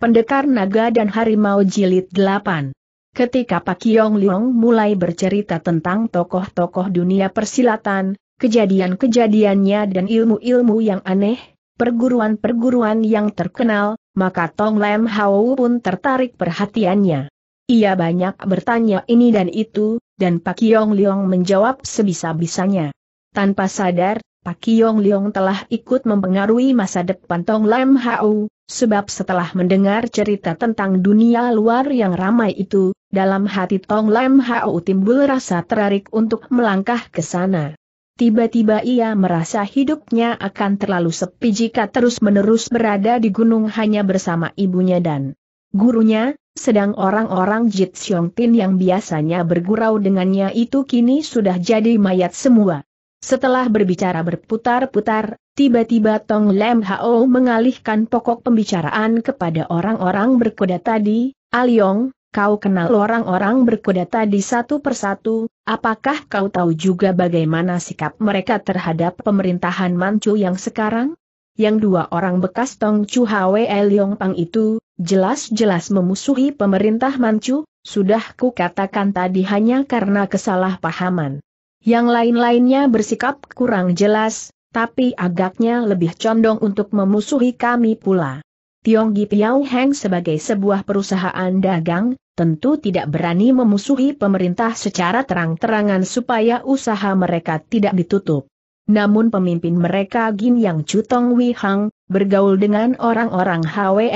Pendekar Naga dan Harimau Jilid 8 Ketika Pak Yong Leong mulai bercerita tentang tokoh-tokoh dunia persilatan, kejadian-kejadiannya dan ilmu-ilmu yang aneh, perguruan-perguruan yang terkenal, maka Tong Lem Hao pun tertarik perhatiannya. Ia banyak bertanya ini dan itu, dan Pak Yong Leong menjawab sebisa-bisanya. Tanpa sadar, Pak Yong Leong telah ikut mempengaruhi masa depan Tong Lam Hao, Sebab setelah mendengar cerita tentang dunia luar yang ramai itu, dalam hati Tong Lam Hao timbul rasa terarik untuk melangkah ke sana. Tiba-tiba ia merasa hidupnya akan terlalu sepi jika terus-menerus berada di gunung hanya bersama ibunya dan gurunya, sedang orang-orang Jit Xiong Tin yang biasanya bergurau dengannya itu kini sudah jadi mayat semua. Setelah berbicara berputar-putar, Tiba-tiba Tong Lem Hao mengalihkan pokok pembicaraan kepada orang-orang berkuda tadi, Aliong, ah kau kenal orang-orang berkuda tadi satu persatu, apakah kau tahu juga bagaimana sikap mereka terhadap pemerintahan Manchu yang sekarang? Yang dua orang bekas Tong Chu Hwe Aliong Pang itu, jelas-jelas memusuhi pemerintah Manchu, sudah ku katakan tadi hanya karena kesalahpahaman. Yang lain-lainnya bersikap kurang jelas, tapi agaknya lebih condong untuk memusuhi kami pula. Tionggi Piao Heng sebagai sebuah perusahaan dagang, tentu tidak berani memusuhi pemerintah secara terang-terangan supaya usaha mereka tidak ditutup. Namun pemimpin mereka Gin Yang Chutong Wei Hang, bergaul dengan orang-orang Hwe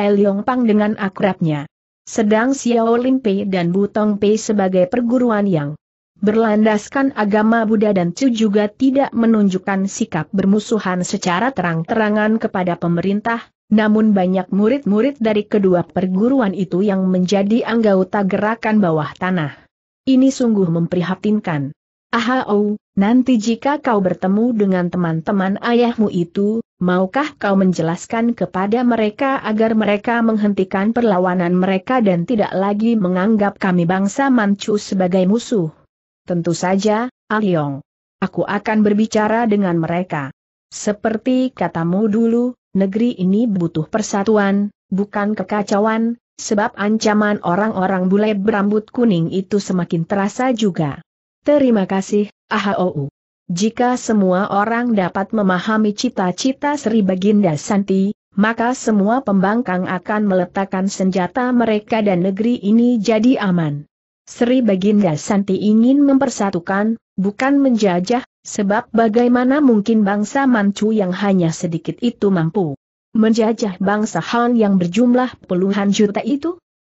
Pang dengan akrabnya. Sedang Xiao Lin dan Butong Pei sebagai perguruan yang berlandaskan agama Buddha dan Chu juga tidak menunjukkan sikap bermusuhan secara terang-terangan kepada pemerintah, namun banyak murid-murid dari kedua perguruan itu yang menjadi anggota gerakan bawah tanah. Ini sungguh memprihatinkan. Ahau, oh, nanti jika kau bertemu dengan teman-teman ayahmu itu, maukah kau menjelaskan kepada mereka agar mereka menghentikan perlawanan mereka dan tidak lagi menganggap kami bangsa Manchu sebagai musuh? Tentu saja, Aliong. Ah Aku akan berbicara dengan mereka. Seperti katamu dulu, negeri ini butuh persatuan, bukan kekacauan, sebab ancaman orang-orang bule berambut kuning itu semakin terasa juga. Terima kasih, AHOU. Jika semua orang dapat memahami cita-cita Sri Baginda Santi, maka semua pembangkang akan meletakkan senjata mereka dan negeri ini jadi aman. Sri Baginda Santi ingin mempersatukan, bukan menjajah, sebab bagaimana mungkin bangsa Manchu yang hanya sedikit itu mampu menjajah bangsa Han yang berjumlah puluhan juta itu?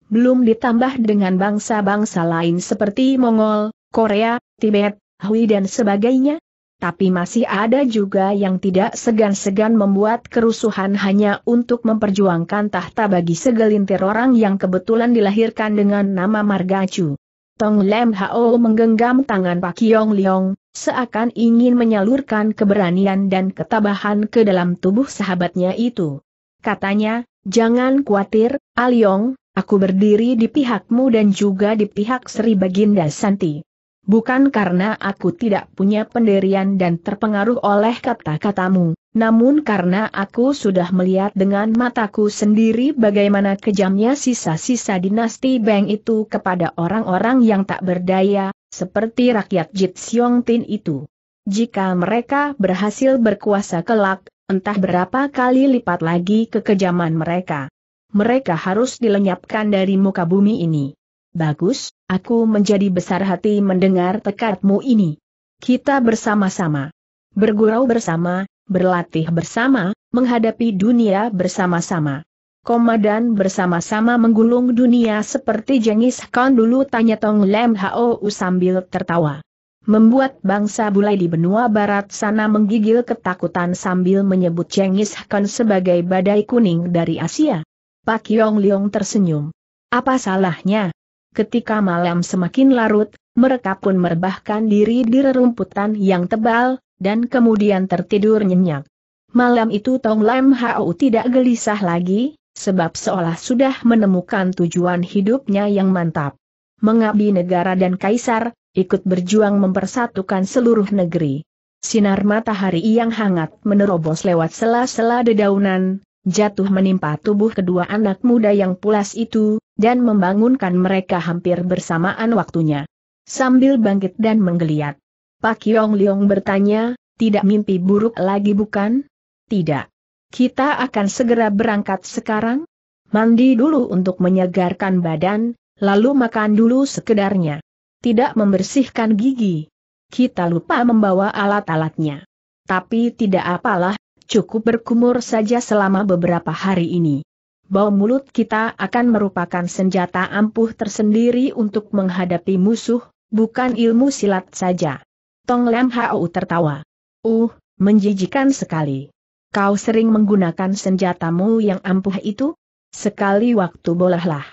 Belum ditambah dengan bangsa-bangsa lain seperti Mongol, Korea, Tibet, Hui dan sebagainya, tapi masih ada juga yang tidak segan-segan membuat kerusuhan hanya untuk memperjuangkan tahta bagi segelintir orang yang kebetulan dilahirkan dengan nama Margacu. Tong Lem Hao menggenggam tangan Pak Yong Leong, seakan ingin menyalurkan keberanian dan ketabahan ke dalam tubuh sahabatnya itu. Katanya, jangan khawatir, Aliong, ah aku berdiri di pihakmu dan juga di pihak Sri Baginda Santi. Bukan karena aku tidak punya pendirian dan terpengaruh oleh kata-katamu, namun karena aku sudah melihat dengan mataku sendiri bagaimana kejamnya sisa-sisa dinasti Beng itu kepada orang-orang yang tak berdaya, seperti rakyat Jit Siong Tin itu. Jika mereka berhasil berkuasa kelak, entah berapa kali lipat lagi kekejaman mereka. Mereka harus dilenyapkan dari muka bumi ini. Bagus, Aku menjadi besar hati mendengar tekadmu ini. Kita bersama-sama. Bergurau bersama, berlatih bersama, menghadapi dunia bersama-sama. Komandan bersama-sama menggulung dunia seperti Jengis Khan dulu tanya Tong Lem Hao sambil tertawa. Membuat bangsa bulai di benua barat sana menggigil ketakutan sambil menyebut Jengis Khan sebagai badai kuning dari Asia. Pak Yong Leong tersenyum. Apa salahnya, Ketika malam semakin larut, mereka pun merebahkan diri di rerumputan yang tebal, dan kemudian tertidur nyenyak. Malam itu Tong Lam Hau tidak gelisah lagi, sebab seolah sudah menemukan tujuan hidupnya yang mantap. Mengabdi negara dan kaisar, ikut berjuang mempersatukan seluruh negeri. Sinar matahari yang hangat menerobos lewat sela-sela dedaunan, jatuh menimpa tubuh kedua anak muda yang pulas itu, dan membangunkan mereka hampir bersamaan waktunya. Sambil bangkit dan menggeliat. Pak Yong Leong bertanya, tidak mimpi buruk lagi bukan? Tidak. Kita akan segera berangkat sekarang? Mandi dulu untuk menyegarkan badan, lalu makan dulu sekedarnya. Tidak membersihkan gigi. Kita lupa membawa alat-alatnya. Tapi tidak apalah, cukup berkumur saja selama beberapa hari ini. Bau mulut kita akan merupakan senjata ampuh tersendiri untuk menghadapi musuh, bukan ilmu silat saja. Tong Lam Hau tertawa. Uh, menjijikan sekali. Kau sering menggunakan senjatamu yang ampuh itu? Sekali waktu bolehlah.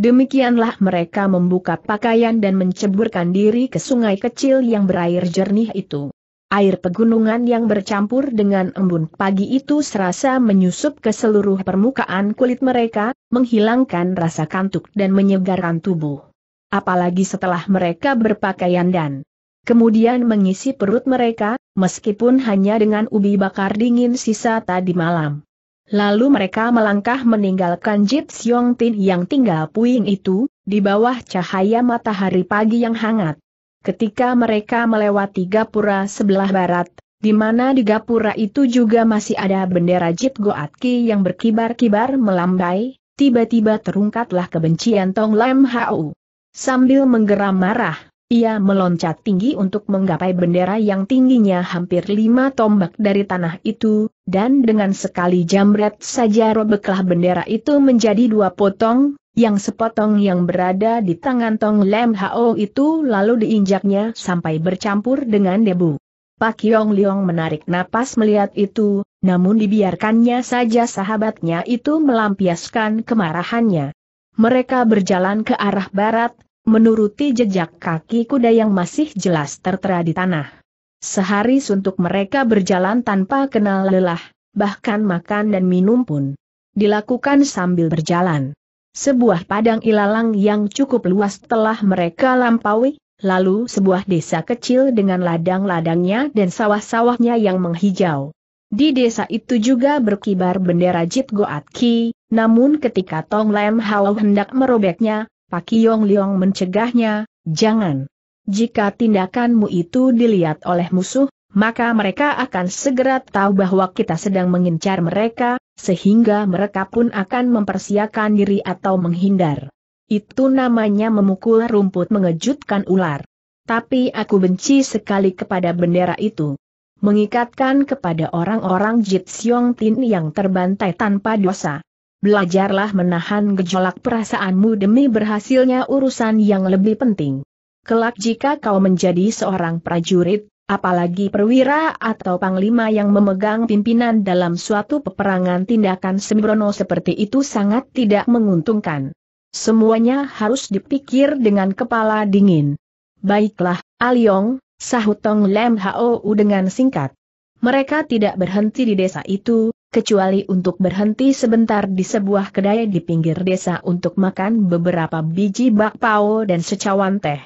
Demikianlah mereka membuka pakaian dan menceburkan diri ke sungai kecil yang berair jernih itu. Air pegunungan yang bercampur dengan embun pagi itu serasa menyusup ke seluruh permukaan kulit mereka, menghilangkan rasa kantuk dan menyegarkan tubuh. Apalagi setelah mereka berpakaian dan kemudian mengisi perut mereka, meskipun hanya dengan ubi bakar dingin sisa tadi malam. Lalu mereka melangkah meninggalkan Jip Siong Tin yang tinggal puing itu, di bawah cahaya matahari pagi yang hangat. Ketika mereka melewati gapura sebelah barat, di mana di gapura itu juga masih ada bendera Jit Goatki yang berkibar-kibar melambai, tiba-tiba terungkatlah kebencian Tong Lam Hau. Sambil menggeram marah, ia meloncat tinggi untuk menggapai bendera yang tingginya hampir lima tombak dari tanah itu, dan dengan sekali jambret saja robeklah bendera itu menjadi dua potong, yang sepotong yang berada di tangan Tong Lem Hao itu lalu diinjaknya sampai bercampur dengan debu. Pak Yong Leong menarik napas melihat itu, namun dibiarkannya saja sahabatnya itu melampiaskan kemarahannya. Mereka berjalan ke arah barat, menuruti jejak kaki kuda yang masih jelas tertera di tanah. Sehari suntuk mereka berjalan tanpa kenal lelah, bahkan makan dan minum pun dilakukan sambil berjalan. Sebuah padang ilalang yang cukup luas telah mereka lampaui, lalu sebuah desa kecil dengan ladang-ladangnya dan sawah-sawahnya yang menghijau. Di desa itu juga berkibar bendera Jit Ki, namun ketika Tong Lem Hao hendak merobeknya, Pak Yong Leong mencegahnya, jangan. Jika tindakanmu itu dilihat oleh musuh, maka mereka akan segera tahu bahwa kita sedang mengincar mereka, sehingga mereka pun akan mempersiapkan diri atau menghindar. Itu namanya memukul rumput mengejutkan ular. Tapi aku benci sekali kepada bendera itu. Mengikatkan kepada orang-orang Jit Siong Tin yang terbantai tanpa dosa. Belajarlah menahan gejolak perasaanmu demi berhasilnya urusan yang lebih penting. Kelak jika kau menjadi seorang prajurit, Apalagi perwira atau panglima yang memegang pimpinan dalam suatu peperangan tindakan sembrono seperti itu sangat tidak menguntungkan. Semuanya harus dipikir dengan kepala dingin. Baiklah, Aliong, sahutong Lem Hou dengan singkat. Mereka tidak berhenti di desa itu, kecuali untuk berhenti sebentar di sebuah kedai di pinggir desa untuk makan beberapa biji bakpao dan secawan teh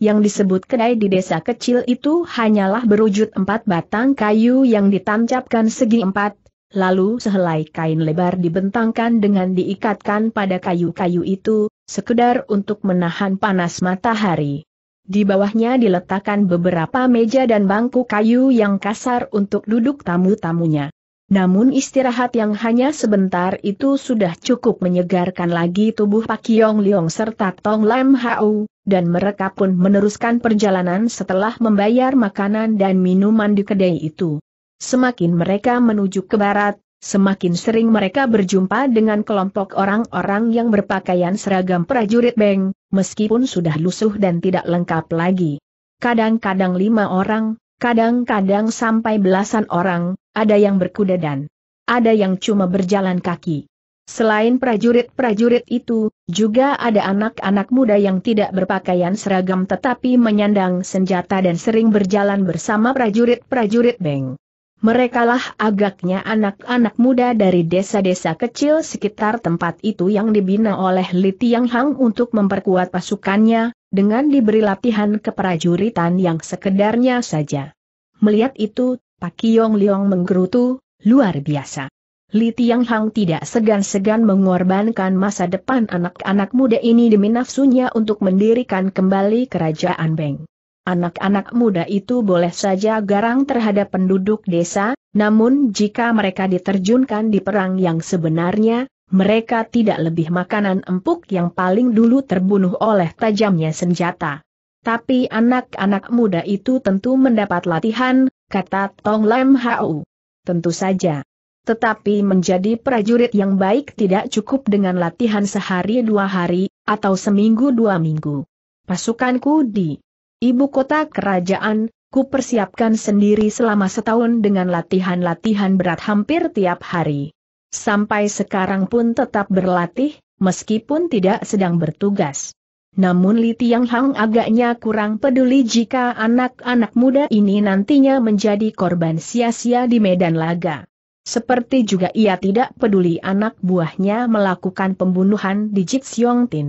yang disebut kedai di desa kecil itu hanyalah berwujud empat batang kayu yang ditancapkan segi empat, lalu sehelai kain lebar dibentangkan dengan diikatkan pada kayu-kayu itu, sekedar untuk menahan panas matahari. Di bawahnya diletakkan beberapa meja dan bangku kayu yang kasar untuk duduk tamu-tamunya. Namun istirahat yang hanya sebentar itu sudah cukup menyegarkan lagi tubuh Pak Yong Leong serta Tong Lam Hau, dan mereka pun meneruskan perjalanan setelah membayar makanan dan minuman di kedai itu. Semakin mereka menuju ke barat, semakin sering mereka berjumpa dengan kelompok orang-orang yang berpakaian seragam prajurit Beng, meskipun sudah lusuh dan tidak lengkap lagi. Kadang-kadang lima orang, kadang-kadang sampai belasan orang, ada yang berkuda dan ada yang cuma berjalan kaki. Selain prajurit-prajurit itu, juga ada anak-anak muda yang tidak berpakaian seragam tetapi menyandang senjata dan sering berjalan bersama prajurit-prajurit Beng. Merekalah agaknya anak-anak muda dari desa-desa kecil sekitar tempat itu yang dibina oleh Li Tiang Hang untuk memperkuat pasukannya, dengan diberi latihan keprajuritan yang sekedarnya saja. Melihat itu, Pak Yong Leong menggerutu, luar biasa. Li Tiang Hang tidak segan-segan mengorbankan masa depan anak-anak muda ini demi nafsunya untuk mendirikan kembali kerajaan Beng. Anak-anak muda itu boleh saja garang terhadap penduduk desa, namun jika mereka diterjunkan di perang yang sebenarnya, mereka tidak lebih makanan empuk yang paling dulu terbunuh oleh tajamnya senjata. Tapi anak-anak muda itu tentu mendapat latihan, kata Tong Lam Hau. Tentu saja. Tetapi menjadi prajurit yang baik tidak cukup dengan latihan sehari dua hari, atau seminggu dua minggu. Pasukanku di ibu kota kerajaan, ku persiapkan sendiri selama setahun dengan latihan-latihan berat hampir tiap hari. Sampai sekarang pun tetap berlatih, meskipun tidak sedang bertugas. Namun Li Tiang Hang agaknya kurang peduli jika anak-anak muda ini nantinya menjadi korban sia-sia di medan laga. Seperti juga ia tidak peduli anak buahnya melakukan pembunuhan di Jixiong Tin.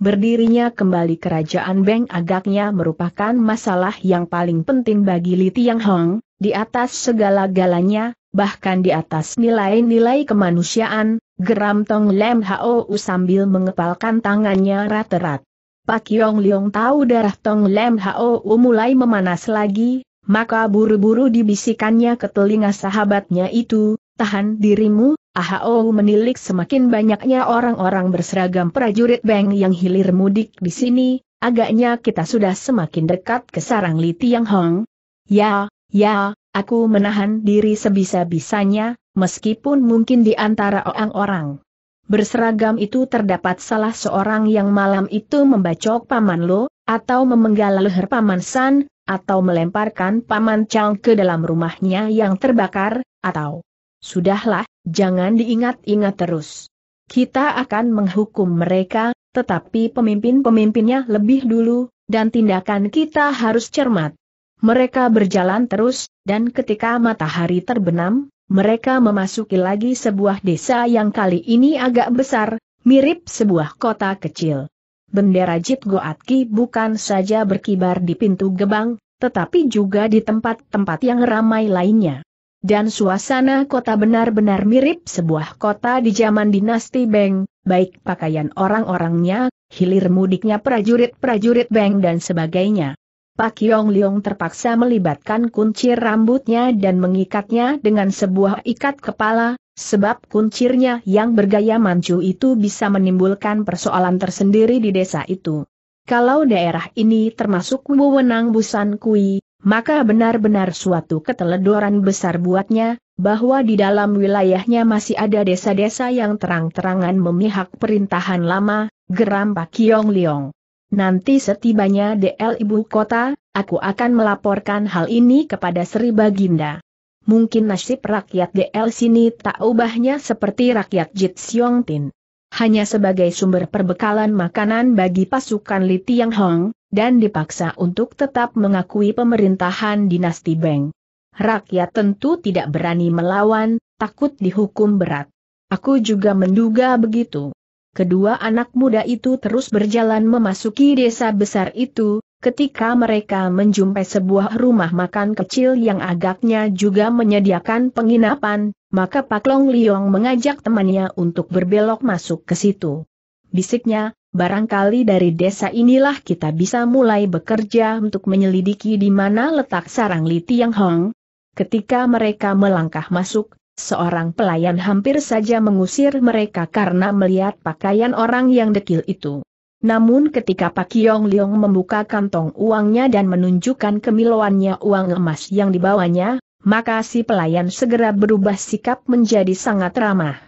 Berdirinya kembali kerajaan Beng agaknya merupakan masalah yang paling penting bagi Li Tiang Hang, di atas segala-galanya, bahkan di atas nilai-nilai kemanusiaan, geram Tong Lem Hou sambil mengepalkan tangannya rat-rat. Pak Yong Leong tahu darah Tong Lem Hao mulai memanas lagi, maka buru-buru dibisikannya ke telinga sahabatnya itu, tahan dirimu, Ahao menilik semakin banyaknya orang-orang berseragam prajurit Beng yang hilir mudik di sini, agaknya kita sudah semakin dekat ke sarang Li Tiang Hong. Ya, ya, aku menahan diri sebisa-bisanya, meskipun mungkin di antara orang-orang berseragam itu terdapat salah seorang yang malam itu membacok Paman Lo, atau memenggal leher Paman San, atau melemparkan Paman Chang ke dalam rumahnya yang terbakar, atau... Sudahlah, jangan diingat-ingat terus. Kita akan menghukum mereka, tetapi pemimpin-pemimpinnya lebih dulu, dan tindakan kita harus cermat. Mereka berjalan terus, dan ketika matahari terbenam, mereka memasuki lagi sebuah desa yang kali ini agak besar, mirip sebuah kota kecil. Bendera Jit Goatki bukan saja berkibar di pintu gebang, tetapi juga di tempat-tempat yang ramai lainnya. Dan suasana kota benar-benar mirip sebuah kota di zaman dinasti Beng, baik pakaian orang-orangnya, hilir mudiknya prajurit-prajurit Beng dan sebagainya. Pak Yong Leong terpaksa melibatkan kuncir rambutnya dan mengikatnya dengan sebuah ikat kepala, sebab kuncirnya yang bergaya mancu itu bisa menimbulkan persoalan tersendiri di desa itu. Kalau daerah ini termasuk wewenang Busan Kui, maka benar-benar suatu keteledoran besar buatnya, bahwa di dalam wilayahnya masih ada desa-desa yang terang-terangan memihak perintahan lama, geram Pak Yong Leong. Nanti setibanya DL Ibu Kota, aku akan melaporkan hal ini kepada Sri Baginda. Mungkin nasib rakyat DL sini tak ubahnya seperti rakyat Jit Siong Tin. Hanya sebagai sumber perbekalan makanan bagi pasukan Li Tiang Hong, dan dipaksa untuk tetap mengakui pemerintahan dinasti Beng. Rakyat tentu tidak berani melawan, takut dihukum berat. Aku juga menduga begitu kedua anak muda itu terus berjalan memasuki desa besar itu, ketika mereka menjumpai sebuah rumah makan kecil yang agaknya juga menyediakan penginapan, maka Pak Long Liong mengajak temannya untuk berbelok masuk ke situ. Bisiknya, Barangkali dari desa inilah kita bisa mulai bekerja untuk menyelidiki di mana letak sarang Li Tiang Hong. Ketika mereka melangkah masuk, seorang pelayan hampir saja mengusir mereka karena melihat pakaian orang yang dekil itu. Namun ketika Pak Yong Leong membuka kantong uangnya dan menunjukkan kemiluannya uang emas yang dibawanya, maka si pelayan segera berubah sikap menjadi sangat ramah.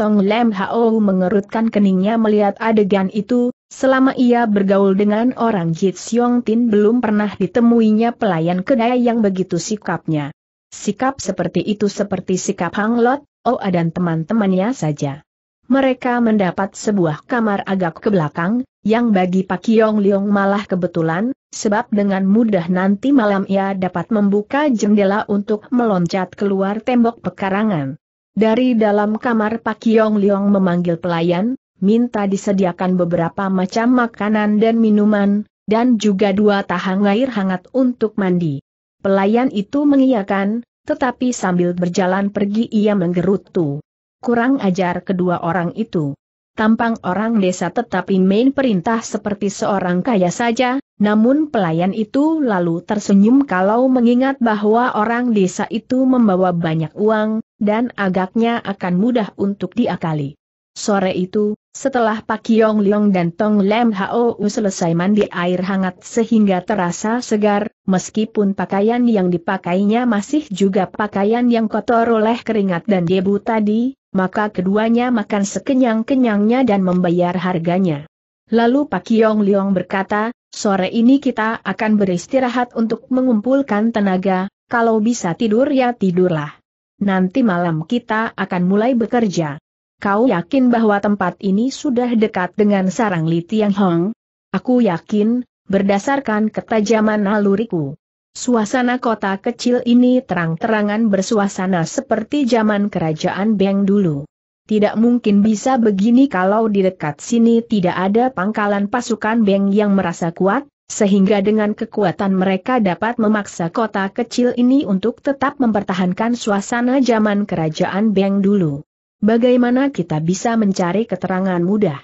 Tong Lem Hao mengerutkan keningnya melihat adegan itu, selama ia bergaul dengan orang Jit Siong Tin belum pernah ditemuinya pelayan kedai yang begitu sikapnya. Sikap seperti itu seperti sikap Hang Lot, Oa oh dan teman-temannya saja. Mereka mendapat sebuah kamar agak ke belakang, yang bagi Pak Yong Leong malah kebetulan, sebab dengan mudah nanti malam ia dapat membuka jendela untuk meloncat keluar tembok pekarangan. Dari dalam kamar Pak Yong Leong memanggil pelayan, minta disediakan beberapa macam makanan dan minuman, dan juga dua tahang air hangat untuk mandi. Pelayan itu mengiyakan, tetapi sambil berjalan pergi ia menggerutu. Kurang ajar kedua orang itu. Tampang orang desa tetapi main perintah seperti seorang kaya saja, namun pelayan itu lalu tersenyum kalau mengingat bahwa orang desa itu membawa banyak uang, dan agaknya akan mudah untuk diakali. Sore itu, setelah Pak Yong Leong dan Tong Lem Ho selesai mandi air hangat sehingga terasa segar, meskipun pakaian yang dipakainya masih juga pakaian yang kotor oleh keringat dan debu tadi, maka keduanya makan sekenyang-kenyangnya dan membayar harganya. Lalu Pak Yong Leong berkata, sore ini kita akan beristirahat untuk mengumpulkan tenaga, kalau bisa tidur ya tidurlah. Nanti malam kita akan mulai bekerja. Kau yakin bahwa tempat ini sudah dekat dengan sarang Li Tiang Hong? Aku yakin, berdasarkan ketajaman naluriku. Suasana kota kecil ini terang-terangan bersuasana seperti zaman kerajaan Beng dulu. Tidak mungkin bisa begini kalau di dekat sini tidak ada pangkalan pasukan Beng yang merasa kuat, sehingga dengan kekuatan mereka dapat memaksa kota kecil ini untuk tetap mempertahankan suasana zaman kerajaan Beng dulu. Bagaimana kita bisa mencari keterangan mudah?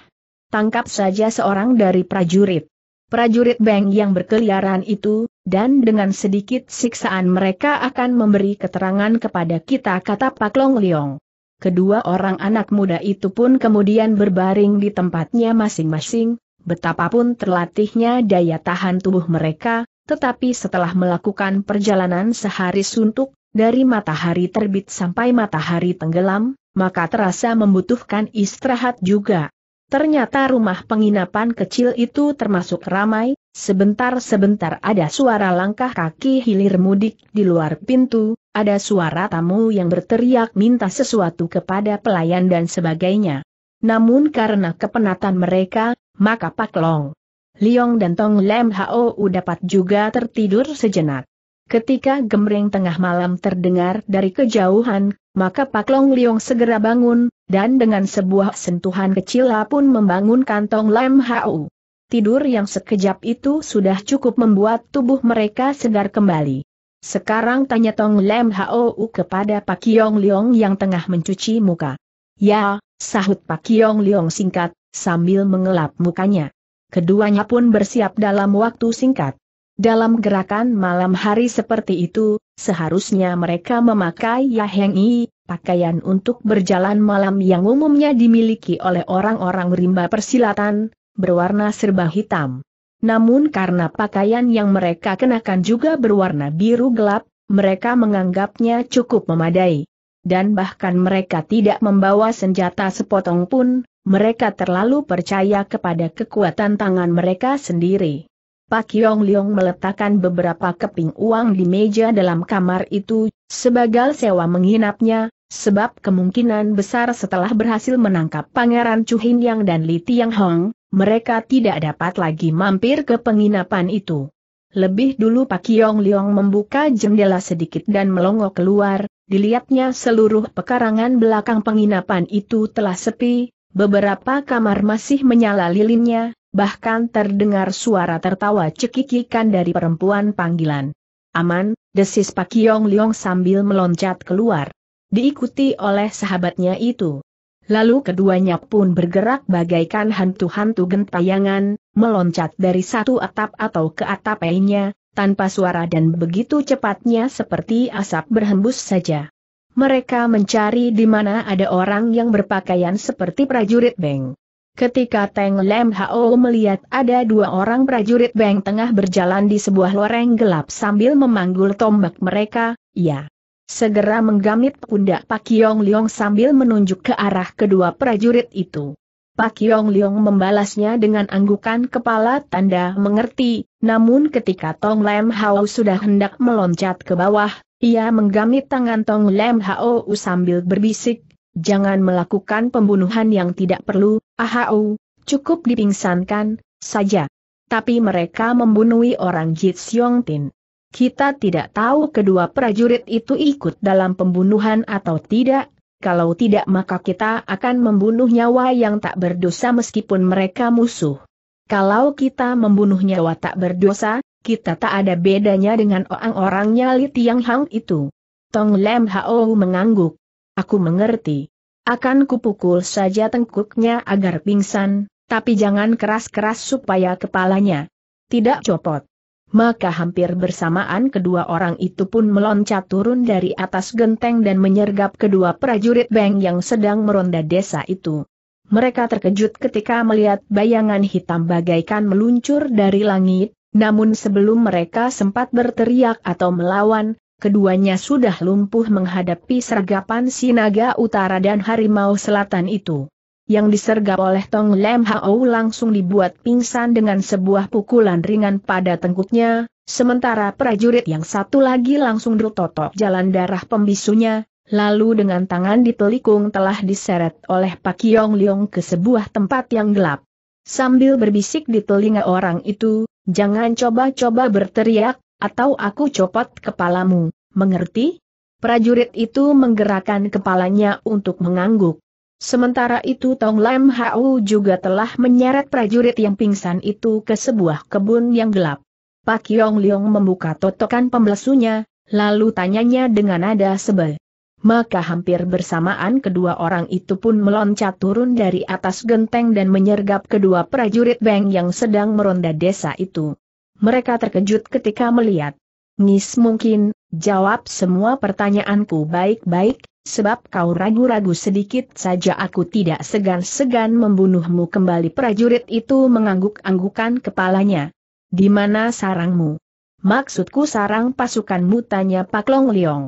Tangkap saja seorang dari prajurit. Prajurit Beng yang berkeliaran itu, dan dengan sedikit siksaan mereka akan memberi keterangan kepada kita kata Pak Long Leong. Kedua orang anak muda itu pun kemudian berbaring di tempatnya masing-masing, betapapun terlatihnya daya tahan tubuh mereka, tetapi setelah melakukan perjalanan sehari suntuk, dari matahari terbit sampai matahari tenggelam, maka terasa membutuhkan istirahat juga. Ternyata rumah penginapan kecil itu termasuk ramai, sebentar-sebentar ada suara langkah kaki hilir mudik di luar pintu, ada suara tamu yang berteriak minta sesuatu kepada pelayan dan sebagainya. Namun karena kepenatan mereka, maka Pak Long, Liong dan Tong Lem Hao dapat juga tertidur sejenak. Ketika gemereng tengah malam terdengar dari kejauhan, maka Pak Long Liong segera bangun, dan dengan sebuah sentuhan kecil pun membangun kantong Lam Hau. Tidur yang sekejap itu sudah cukup membuat tubuh mereka segar kembali. Sekarang tanya Tong Lam Hau kepada Pak Yong Liong yang tengah mencuci muka. Ya, sahut Pak Yong Liong singkat, sambil mengelap mukanya. Keduanya pun bersiap dalam waktu singkat. Dalam gerakan malam hari seperti itu, seharusnya mereka memakai Yaheng I, pakaian untuk berjalan malam yang umumnya dimiliki oleh orang-orang rimba persilatan, berwarna serba hitam. Namun karena pakaian yang mereka kenakan juga berwarna biru gelap, mereka menganggapnya cukup memadai. Dan bahkan mereka tidak membawa senjata sepotong pun, mereka terlalu percaya kepada kekuatan tangan mereka sendiri. Pak Yong Leong meletakkan beberapa keping uang di meja dalam kamar itu, sebagai sewa menginapnya, sebab kemungkinan besar setelah berhasil menangkap Pangeran Chu Yang dan Li Tiang Hong, mereka tidak dapat lagi mampir ke penginapan itu. Lebih dulu Pak Yong Leong membuka jendela sedikit dan melongo keluar, dilihatnya seluruh pekarangan belakang penginapan itu telah sepi, beberapa kamar masih menyala lilinnya, bahkan terdengar suara tertawa cekikikan dari perempuan panggilan. Aman, desis Pak Yong Leong sambil meloncat keluar. Diikuti oleh sahabatnya itu. Lalu keduanya pun bergerak bagaikan hantu-hantu gentayangan, meloncat dari satu atap atau ke atap lainnya, tanpa suara dan begitu cepatnya seperti asap berhembus saja. Mereka mencari di mana ada orang yang berpakaian seperti prajurit Beng. Ketika Teng Lem Hao melihat ada dua orang prajurit Beng tengah berjalan di sebuah loreng gelap sambil memanggul tombak mereka, ya. Segera menggamit pundak Pak Yong Leong sambil menunjuk ke arah kedua prajurit itu. Pak Yong Leong membalasnya dengan anggukan kepala tanda mengerti, namun ketika Tong Lem Hao sudah hendak meloncat ke bawah, ia menggamit tangan Tong Lem Hao sambil berbisik, jangan melakukan pembunuhan yang tidak perlu, ahau, cukup dipingsankan, saja. Tapi mereka membunuhi orang Jit Siong Tin. Kita tidak tahu kedua prajurit itu ikut dalam pembunuhan atau tidak, kalau tidak maka kita akan membunuh nyawa yang tak berdosa meskipun mereka musuh. Kalau kita membunuh nyawa tak berdosa, kita tak ada bedanya dengan orang-orangnya Li Tiang Hang itu. Tong Lem Hao mengangguk. Aku mengerti. Akan kupukul saja tengkuknya agar pingsan, tapi jangan keras-keras supaya kepalanya tidak copot. Maka hampir bersamaan kedua orang itu pun meloncat turun dari atas genteng dan menyergap kedua prajurit Beng yang sedang meronda desa itu. Mereka terkejut ketika melihat bayangan hitam bagaikan meluncur dari langit, namun sebelum mereka sempat berteriak atau melawan, keduanya sudah lumpuh menghadapi sergapan Sinaga Utara dan Harimau Selatan itu. Yang disergap oleh Tong Lem Hao langsung dibuat pingsan dengan sebuah pukulan ringan pada tengkuknya, sementara prajurit yang satu lagi langsung tertotok jalan darah pembisunya, lalu dengan tangan dipelikung telah diseret oleh Pak Yong Leong ke sebuah tempat yang gelap. Sambil berbisik di telinga orang itu, jangan coba-coba berteriak, atau aku copot kepalamu, mengerti? Prajurit itu menggerakkan kepalanya untuk mengangguk. Sementara itu Tong Lam Hau juga telah menyeret prajurit yang pingsan itu ke sebuah kebun yang gelap. Pak Yong Leong membuka totokan pembelesunya, lalu tanyanya dengan nada sebel. Maka hampir bersamaan kedua orang itu pun meloncat turun dari atas genteng dan menyergap kedua prajurit Beng yang sedang meronda desa itu mereka terkejut ketika melihat. Nis mungkin, jawab semua pertanyaanku baik-baik, sebab kau ragu-ragu sedikit saja aku tidak segan-segan membunuhmu kembali prajurit itu mengangguk-anggukan kepalanya. Di mana sarangmu? Maksudku sarang pasukanmu tanya Pak Long Liong.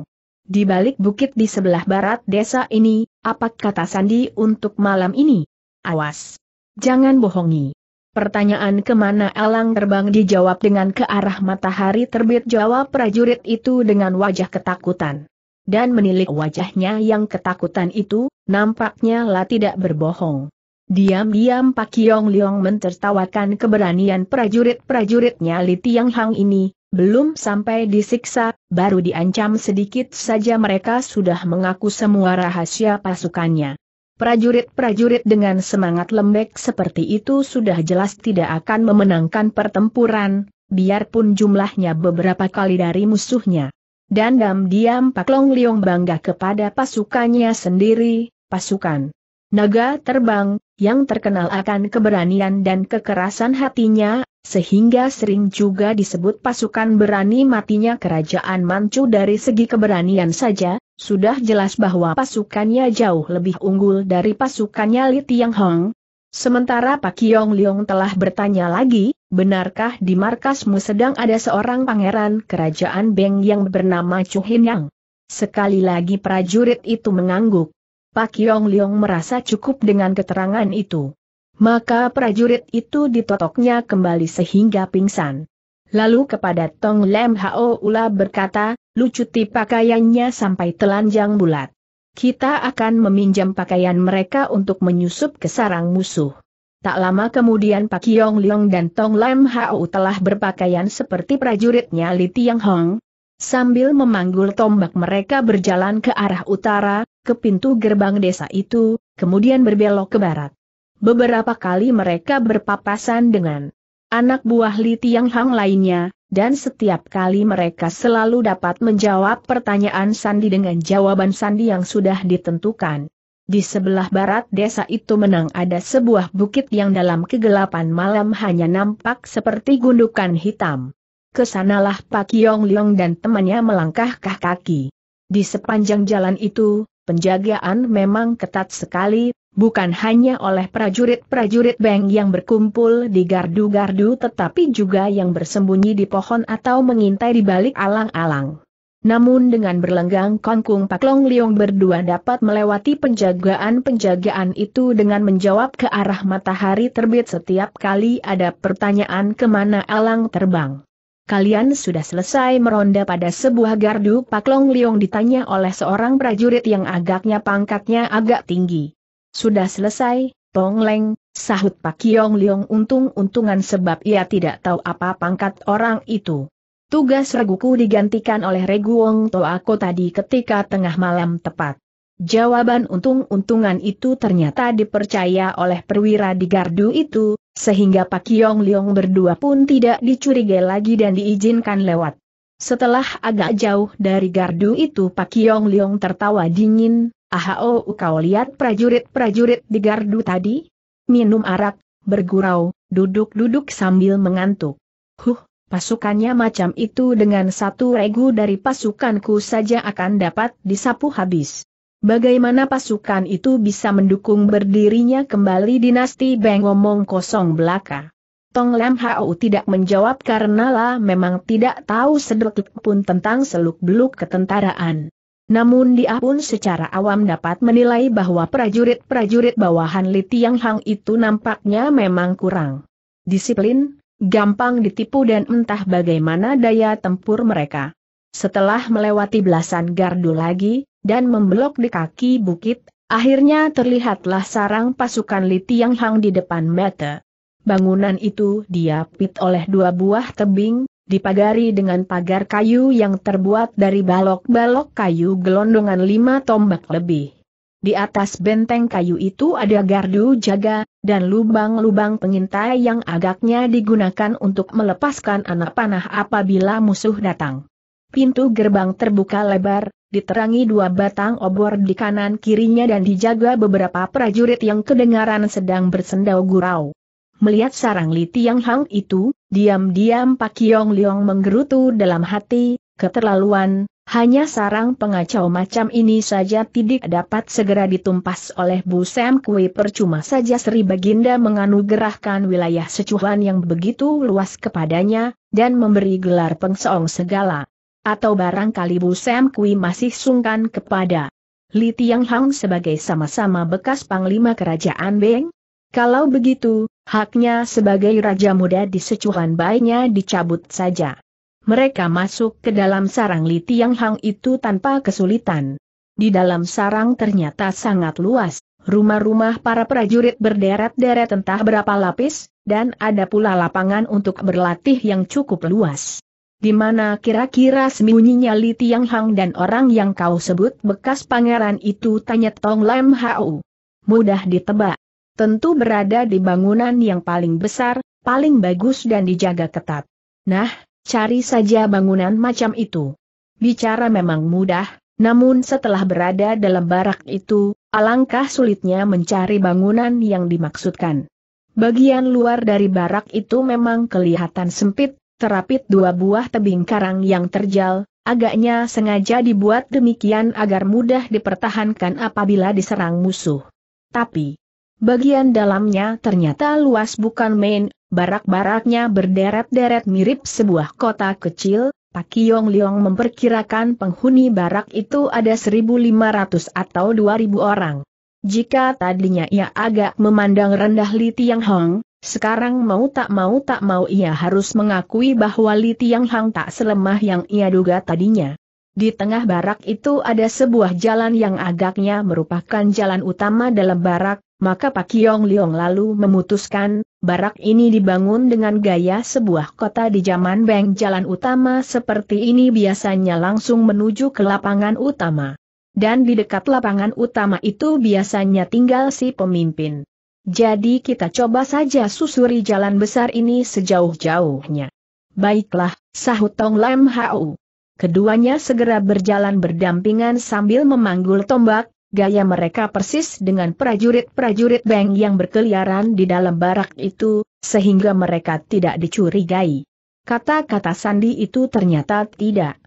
Di balik bukit di sebelah barat desa ini, apa kata Sandi untuk malam ini? Awas! Jangan bohongi. Pertanyaan kemana elang terbang dijawab dengan ke arah matahari terbit jawab prajurit itu dengan wajah ketakutan. Dan menilik wajahnya yang ketakutan itu, nampaknya lah tidak berbohong. Diam-diam Pak Yong Leong mentertawakan keberanian prajurit-prajuritnya Li Tiang Hang ini, belum sampai disiksa, baru diancam sedikit saja mereka sudah mengaku semua rahasia pasukannya. Prajurit-prajurit dengan semangat lembek seperti itu sudah jelas tidak akan memenangkan pertempuran, biarpun jumlahnya beberapa kali dari musuhnya. Dandam diam Pak Long Liong bangga kepada pasukannya sendiri, pasukan naga terbang, yang terkenal akan keberanian dan kekerasan hatinya sehingga sering juga disebut pasukan berani matinya kerajaan Manchu dari segi keberanian saja, sudah jelas bahwa pasukannya jauh lebih unggul dari pasukannya Li Hong. Sementara Pak Yong Leong telah bertanya lagi, benarkah di markasmu sedang ada seorang pangeran kerajaan Beng yang bernama Chu Yang? Sekali lagi prajurit itu mengangguk. Pak Yong Leong merasa cukup dengan keterangan itu. Maka prajurit itu ditotoknya kembali sehingga pingsan. Lalu kepada Tong Lem Hao Ula berkata, lucuti pakaiannya sampai telanjang bulat. Kita akan meminjam pakaian mereka untuk menyusup ke sarang musuh. Tak lama kemudian Pak Yong Leong dan Tong Lem Hao telah berpakaian seperti prajuritnya Li Tiang Hong. Sambil memanggul tombak mereka berjalan ke arah utara, ke pintu gerbang desa itu, kemudian berbelok ke barat. Beberapa kali mereka berpapasan dengan anak buah Li Tiang lainnya, dan setiap kali mereka selalu dapat menjawab pertanyaan Sandi dengan jawaban Sandi yang sudah ditentukan. Di sebelah barat desa itu menang ada sebuah bukit yang dalam kegelapan malam hanya nampak seperti gundukan hitam. Kesanalah Pak Yong Leong dan temannya melangkah kaki. Di sepanjang jalan itu, penjagaan memang ketat sekali, bukan hanya oleh prajurit-prajurit Beng yang berkumpul di gardu-gardu tetapi juga yang bersembunyi di pohon atau mengintai di balik alang-alang. Namun dengan berlenggang Kongkung Pak Long Liong berdua dapat melewati penjagaan-penjagaan itu dengan menjawab ke arah matahari terbit setiap kali ada pertanyaan kemana alang terbang. Kalian sudah selesai meronda pada sebuah gardu Pak Long Liong ditanya oleh seorang prajurit yang agaknya pangkatnya agak tinggi. Sudah selesai, Tong Leng, sahut Pak Yong Liong untung-untungan sebab ia tidak tahu apa pangkat orang itu. Tugas reguku digantikan oleh regu Wong Toako tadi ketika tengah malam tepat. Jawaban untung-untungan itu ternyata dipercaya oleh perwira di gardu itu, sehingga Pak Yong Leong berdua pun tidak dicurigai lagi dan diizinkan lewat. Setelah agak jauh dari gardu itu Pak Yong Leong tertawa dingin, Ahao kau lihat prajurit-prajurit di gardu tadi? Minum arak, bergurau, duduk-duduk sambil mengantuk. Huh, pasukannya macam itu dengan satu regu dari pasukanku saja akan dapat disapu habis. Bagaimana pasukan itu bisa mendukung berdirinya kembali dinasti Beng omong kosong belaka? Tong Lam Hau tidak menjawab karena lah memang tidak tahu sedikit pun tentang seluk-beluk ketentaraan. Namun dia pun secara awam dapat menilai bahwa prajurit-prajurit bawahan Li Tiang Hang itu nampaknya memang kurang disiplin, gampang ditipu dan entah bagaimana daya tempur mereka. Setelah melewati belasan gardu lagi, dan memblok di kaki bukit, akhirnya terlihatlah sarang pasukan Li Tiang Hang di depan mata. Bangunan itu diapit oleh dua buah tebing, dipagari dengan pagar kayu yang terbuat dari balok-balok kayu gelondongan lima tombak lebih. Di atas benteng kayu itu ada gardu jaga, dan lubang-lubang pengintai yang agaknya digunakan untuk melepaskan anak panah apabila musuh datang. Pintu gerbang terbuka lebar, diterangi dua batang obor di kanan kirinya dan dijaga beberapa prajurit yang kedengaran sedang bersendau gurau. Melihat sarang Li Tiang Hang itu, diam-diam Pak Yong Liong menggerutu dalam hati, keterlaluan, hanya sarang pengacau macam ini saja tidak dapat segera ditumpas oleh Bu Sam Kui percuma saja Sri Baginda menganugerahkan wilayah secuhan yang begitu luas kepadanya, dan memberi gelar pengseong segala atau barangkali Bu Sam Kui masih sungkan kepada Li Tiang Hang sebagai sama-sama bekas panglima kerajaan Beng? Kalau begitu, haknya sebagai raja muda di secuhan baiknya dicabut saja. Mereka masuk ke dalam sarang Li Tiang Hang itu tanpa kesulitan. Di dalam sarang ternyata sangat luas, rumah-rumah para prajurit berderet-deret entah berapa lapis, dan ada pula lapangan untuk berlatih yang cukup luas. Di mana kira-kira sembunyinya Li Tiang Hang dan orang yang kau sebut bekas pangeran itu tanya Tong Lam Hau. Mudah ditebak. Tentu berada di bangunan yang paling besar, paling bagus dan dijaga ketat. Nah, cari saja bangunan macam itu. Bicara memang mudah, namun setelah berada dalam barak itu, alangkah sulitnya mencari bangunan yang dimaksudkan. Bagian luar dari barak itu memang kelihatan sempit, terapit dua buah tebing karang yang terjal, agaknya sengaja dibuat demikian agar mudah dipertahankan apabila diserang musuh. Tapi, bagian dalamnya ternyata luas bukan main, barak-baraknya berderet-deret mirip sebuah kota kecil, Pak Yong Leong memperkirakan penghuni barak itu ada 1.500 atau 2.000 orang. Jika tadinya ia agak memandang rendah Li Tiang Hong, sekarang mau tak mau tak mau ia harus mengakui bahwa Li Tiang Hang tak selemah yang ia duga tadinya. Di tengah barak itu ada sebuah jalan yang agaknya merupakan jalan utama dalam barak, maka Pak Yong Liong lalu memutuskan, barak ini dibangun dengan gaya sebuah kota di zaman bank jalan utama seperti ini biasanya langsung menuju ke lapangan utama. Dan di dekat lapangan utama itu biasanya tinggal si pemimpin. Jadi kita coba saja susuri jalan besar ini sejauh-jauhnya. Baiklah, sahut Tong Lam Hau. Keduanya segera berjalan berdampingan sambil memanggul tombak, gaya mereka persis dengan prajurit-prajurit Beng yang berkeliaran di dalam barak itu, sehingga mereka tidak dicurigai. Kata-kata Sandi itu ternyata tidak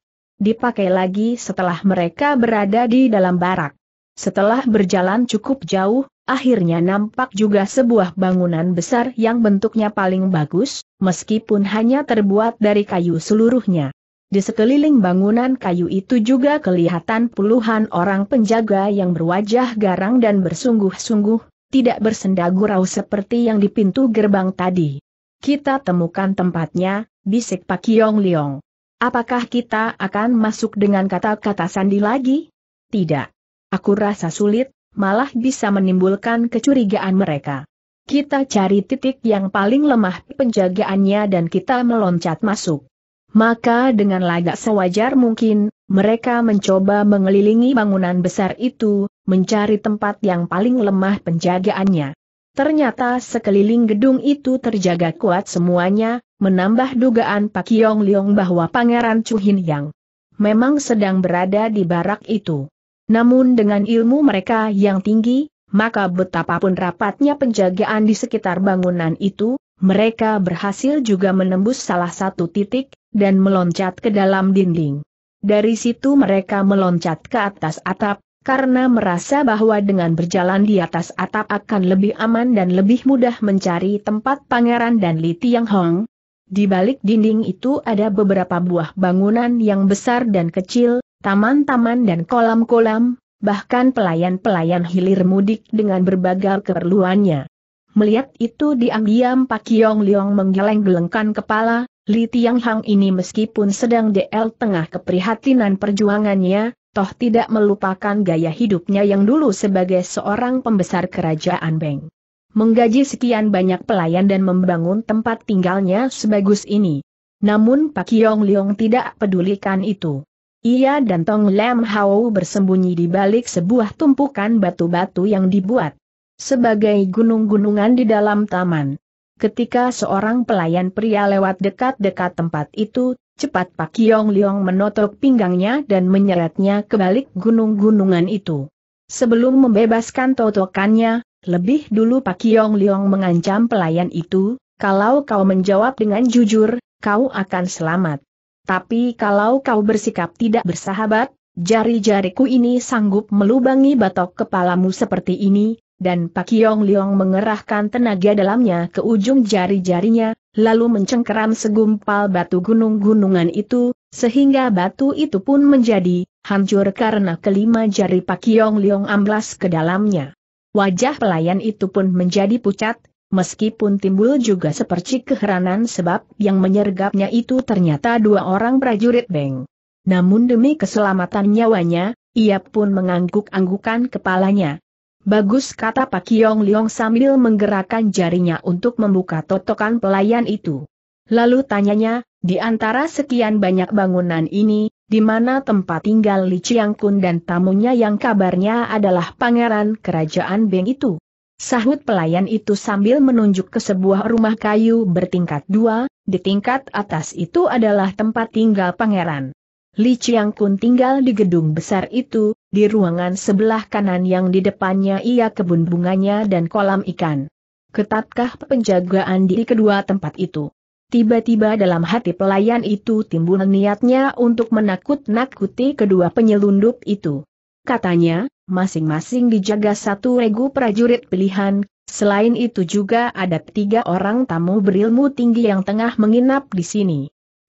dipakai lagi setelah mereka berada di dalam barak. Setelah berjalan cukup jauh, Akhirnya nampak juga sebuah bangunan besar yang bentuknya paling bagus, meskipun hanya terbuat dari kayu seluruhnya. Di sekeliling bangunan kayu itu juga kelihatan puluhan orang penjaga yang berwajah garang dan bersungguh-sungguh, tidak bersenda gurau seperti yang di pintu gerbang tadi. Kita temukan tempatnya, bisik Pak Yong Leong. Apakah kita akan masuk dengan kata-kata sandi lagi? Tidak. Aku rasa sulit, malah bisa menimbulkan kecurigaan mereka. Kita cari titik yang paling lemah penjagaannya dan kita meloncat masuk. Maka dengan lagak sewajar mungkin, mereka mencoba mengelilingi bangunan besar itu, mencari tempat yang paling lemah penjagaannya. Ternyata sekeliling gedung itu terjaga kuat semuanya, menambah dugaan Pak Yong Leong bahwa Pangeran Chu Hin Yang memang sedang berada di barak itu. Namun dengan ilmu mereka yang tinggi, maka betapapun rapatnya penjagaan di sekitar bangunan itu, mereka berhasil juga menembus salah satu titik, dan meloncat ke dalam dinding. Dari situ mereka meloncat ke atas atap, karena merasa bahwa dengan berjalan di atas atap akan lebih aman dan lebih mudah mencari tempat pangeran dan Li Tiang Hong. Di balik dinding itu ada beberapa buah bangunan yang besar dan kecil, taman-taman dan kolam-kolam, bahkan pelayan-pelayan hilir mudik dengan berbagai keperluannya. Melihat itu diam-diam Pak Kiong Leong menggeleng-gelengkan kepala, Li Tiang Hang ini meskipun sedang DL tengah keprihatinan perjuangannya, toh tidak melupakan gaya hidupnya yang dulu sebagai seorang pembesar kerajaan Beng. Menggaji sekian banyak pelayan dan membangun tempat tinggalnya sebagus ini. Namun Pak Kiong Leong tidak pedulikan itu. Ia dan Tong Lam Hao bersembunyi di balik sebuah tumpukan batu-batu yang dibuat sebagai gunung-gunungan di dalam taman. Ketika seorang pelayan pria lewat dekat-dekat tempat itu, cepat Pak Yong Liong menotok pinggangnya dan menyeretnya ke balik gunung-gunungan itu. Sebelum membebaskan totokannya, lebih dulu Pak Yong Liong mengancam pelayan itu, kalau kau menjawab dengan jujur, kau akan selamat. Tapi kalau kau bersikap tidak bersahabat, jari-jariku ini sanggup melubangi batok kepalamu seperti ini, dan Pak Yong Liong mengerahkan tenaga dalamnya ke ujung jari-jarinya, lalu mencengkeram segumpal batu gunung-gunungan itu, sehingga batu itu pun menjadi hancur karena kelima jari Pak Yong Liong amblas ke dalamnya. Wajah pelayan itu pun menjadi pucat, meskipun timbul juga sepercik keheranan sebab yang menyergapnya itu ternyata dua orang prajurit Beng. Namun demi keselamatan nyawanya, ia pun mengangguk-anggukan kepalanya. Bagus kata Pak Kiong Liong sambil menggerakkan jarinya untuk membuka totokan pelayan itu. Lalu tanyanya, di antara sekian banyak bangunan ini, di mana tempat tinggal Li Chiang Kun dan tamunya yang kabarnya adalah pangeran kerajaan Beng itu? Sahut pelayan itu sambil menunjuk ke sebuah rumah kayu bertingkat dua, di tingkat atas itu adalah tempat tinggal pangeran. Li Chiang Kun tinggal di gedung besar itu, di ruangan sebelah kanan yang di depannya ia kebun bunganya dan kolam ikan. Ketatkah penjagaan di kedua tempat itu? Tiba-tiba dalam hati pelayan itu timbul niatnya untuk menakut-nakuti kedua penyelundup itu. Katanya, masing-masing dijaga satu regu prajurit pilihan, selain itu juga ada tiga orang tamu berilmu tinggi yang tengah menginap di sini.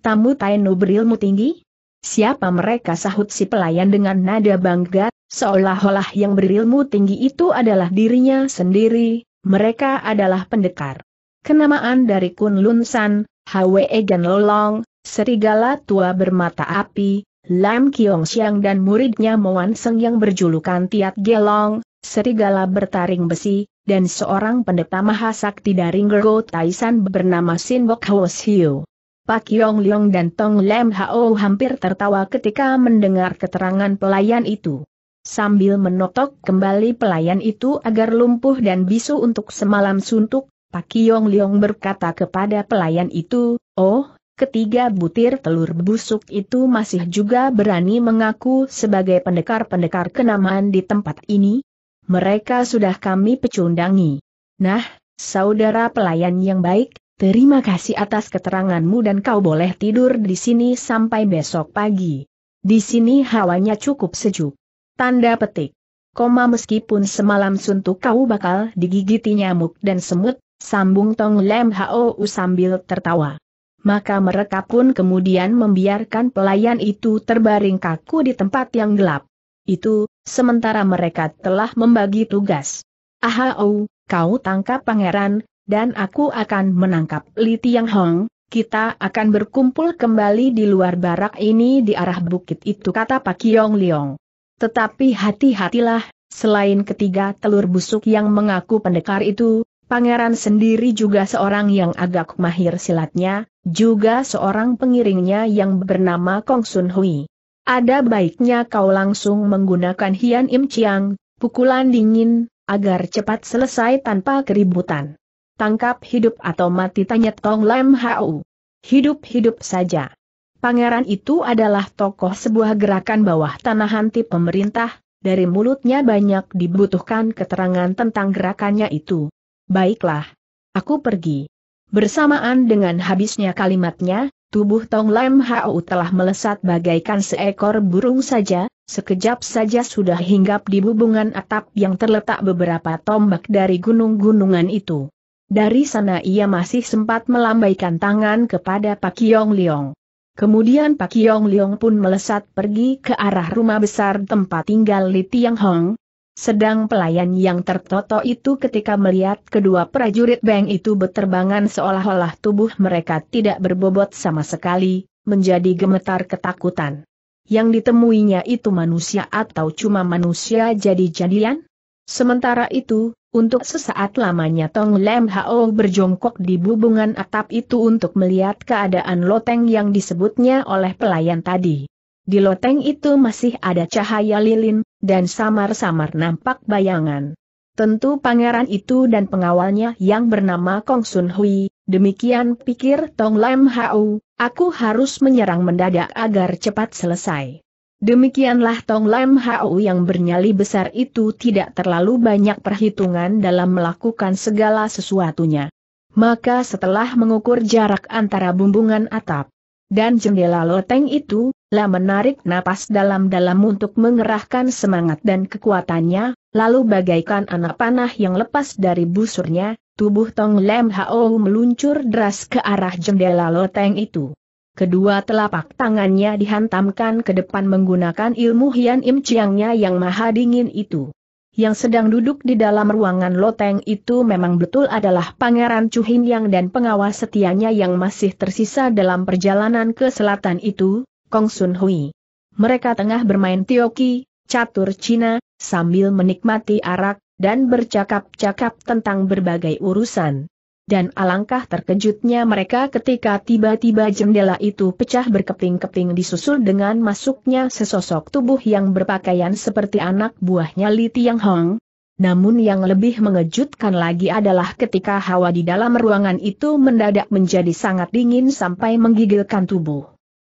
Tamu Taino berilmu tinggi? Siapa mereka sahut si pelayan dengan nada bangga, seolah-olah yang berilmu tinggi itu adalah dirinya sendiri, mereka adalah pendekar. Kenamaan dari Kun San, Hwe Egan Lolong, Serigala Tua Bermata Api, Lam Kiong Siang dan muridnya Moan Seng yang berjulukan Tiat Gelong, Serigala Bertaring Besi, dan seorang pendeta mahasakti dari Ngergo Taisan bernama Sin Bok Hwos Hiu. Pak Yong Leong dan Tong Lam Hao hampir tertawa ketika mendengar keterangan pelayan itu. Sambil menotok kembali pelayan itu agar lumpuh dan bisu untuk semalam suntuk, Pak Yong Leong berkata kepada pelayan itu, Oh, Ketiga butir telur busuk itu masih juga berani mengaku sebagai pendekar-pendekar kenamaan di tempat ini? Mereka sudah kami pecundangi. Nah, saudara pelayan yang baik, terima kasih atas keteranganmu dan kau boleh tidur di sini sampai besok pagi. Di sini hawanya cukup sejuk. Tanda petik. Koma meskipun semalam suntuk kau bakal digigiti nyamuk dan semut, sambung Tong Lem Hou sambil tertawa maka mereka pun kemudian membiarkan pelayan itu terbaring kaku di tempat yang gelap. Itu, sementara mereka telah membagi tugas. Ahau, oh, kau tangkap pangeran, dan aku akan menangkap Li Tiang Hong, kita akan berkumpul kembali di luar barak ini di arah bukit itu kata Pak Kiong Liong. Tetapi hati-hatilah, selain ketiga telur busuk yang mengaku pendekar itu, Pangeran sendiri juga seorang yang agak mahir silatnya, juga seorang pengiringnya yang bernama Kong Sun Hui. Ada baiknya kau langsung menggunakan Hian Im Chiang, pukulan dingin, agar cepat selesai tanpa keributan. Tangkap hidup atau mati tanya Tong Lam Hau. Hidup-hidup saja. Pangeran itu adalah tokoh sebuah gerakan bawah tanah anti pemerintah, dari mulutnya banyak dibutuhkan keterangan tentang gerakannya itu. Baiklah. Aku pergi. Bersamaan dengan habisnya kalimatnya, tubuh Tong Lam hau telah melesat bagaikan seekor burung saja, sekejap saja sudah hinggap di bubungan atap yang terletak beberapa tombak dari gunung-gunungan itu. Dari sana ia masih sempat melambaikan tangan kepada Pak Yong Leong. Kemudian Pak Yong Leong pun melesat pergi ke arah rumah besar tempat tinggal Li Tiang Hong, sedang pelayan yang tertoto itu ketika melihat kedua prajurit Beng itu beterbangan seolah-olah tubuh mereka tidak berbobot sama sekali, menjadi gemetar ketakutan. Yang ditemuinya itu manusia atau cuma manusia jadi-jadian? Sementara itu, untuk sesaat lamanya Tong Lem Hao berjongkok di bubungan atap itu untuk melihat keadaan loteng yang disebutnya oleh pelayan tadi. Di loteng itu masih ada cahaya lilin, dan samar-samar nampak bayangan. Tentu pangeran itu dan pengawalnya yang bernama Kong Sun Hui, demikian pikir Tong Lam Hau, aku harus menyerang mendadak agar cepat selesai. Demikianlah Tong Lam Hau yang bernyali besar itu tidak terlalu banyak perhitungan dalam melakukan segala sesuatunya. Maka setelah mengukur jarak antara bumbungan atap dan jendela loteng itu, La menarik napas dalam-dalam untuk mengerahkan semangat dan kekuatannya, lalu bagaikan anak panah yang lepas dari busurnya, tubuh Tong Lem Hao meluncur deras ke arah jendela loteng itu. Kedua telapak tangannya dihantamkan ke depan menggunakan ilmu Hian Im Chiangnya yang maha dingin itu yang sedang duduk di dalam ruangan loteng itu memang betul adalah Pangeran Chu Hin Yang dan pengawas setianya yang masih tersisa dalam perjalanan ke selatan itu, Kong Sun Hui. Mereka tengah bermain tioki, catur Cina, sambil menikmati arak, dan bercakap-cakap tentang berbagai urusan. Dan alangkah terkejutnya mereka ketika tiba-tiba jendela itu pecah berkeping-keping disusul dengan masuknya sesosok tubuh yang berpakaian seperti anak buahnya Li Tiang Hong. Namun yang lebih mengejutkan lagi adalah ketika hawa di dalam ruangan itu mendadak menjadi sangat dingin sampai menggigilkan tubuh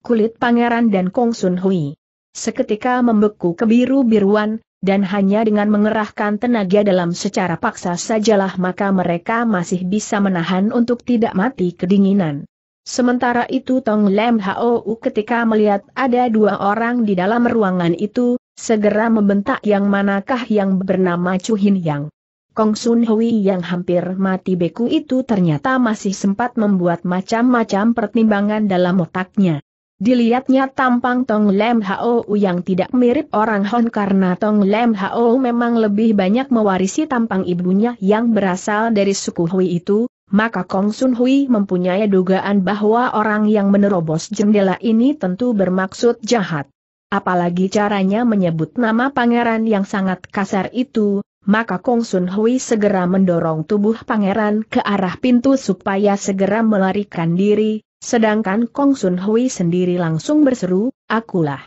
kulit pangeran dan Kong Sun Hui. Seketika membeku kebiru-biruan, dan hanya dengan mengerahkan tenaga dalam secara paksa sajalah maka mereka masih bisa menahan untuk tidak mati kedinginan. Sementara itu Tong Lem Hou ketika melihat ada dua orang di dalam ruangan itu, segera membentak yang manakah yang bernama Chu Hin Yang. Kong Sun Hui yang hampir mati beku itu ternyata masih sempat membuat macam-macam pertimbangan dalam otaknya. Dilihatnya tampang Tong Lem Hao yang tidak mirip orang Hon karena Tong Lem Hao memang lebih banyak mewarisi tampang ibunya yang berasal dari suku Hui itu, maka Kong Sun Hui mempunyai dugaan bahwa orang yang menerobos jendela ini tentu bermaksud jahat. Apalagi caranya menyebut nama pangeran yang sangat kasar itu, maka Kong Sun Hui segera mendorong tubuh pangeran ke arah pintu supaya segera melarikan diri, Sedangkan Kong Sun Hui sendiri langsung berseru, akulah.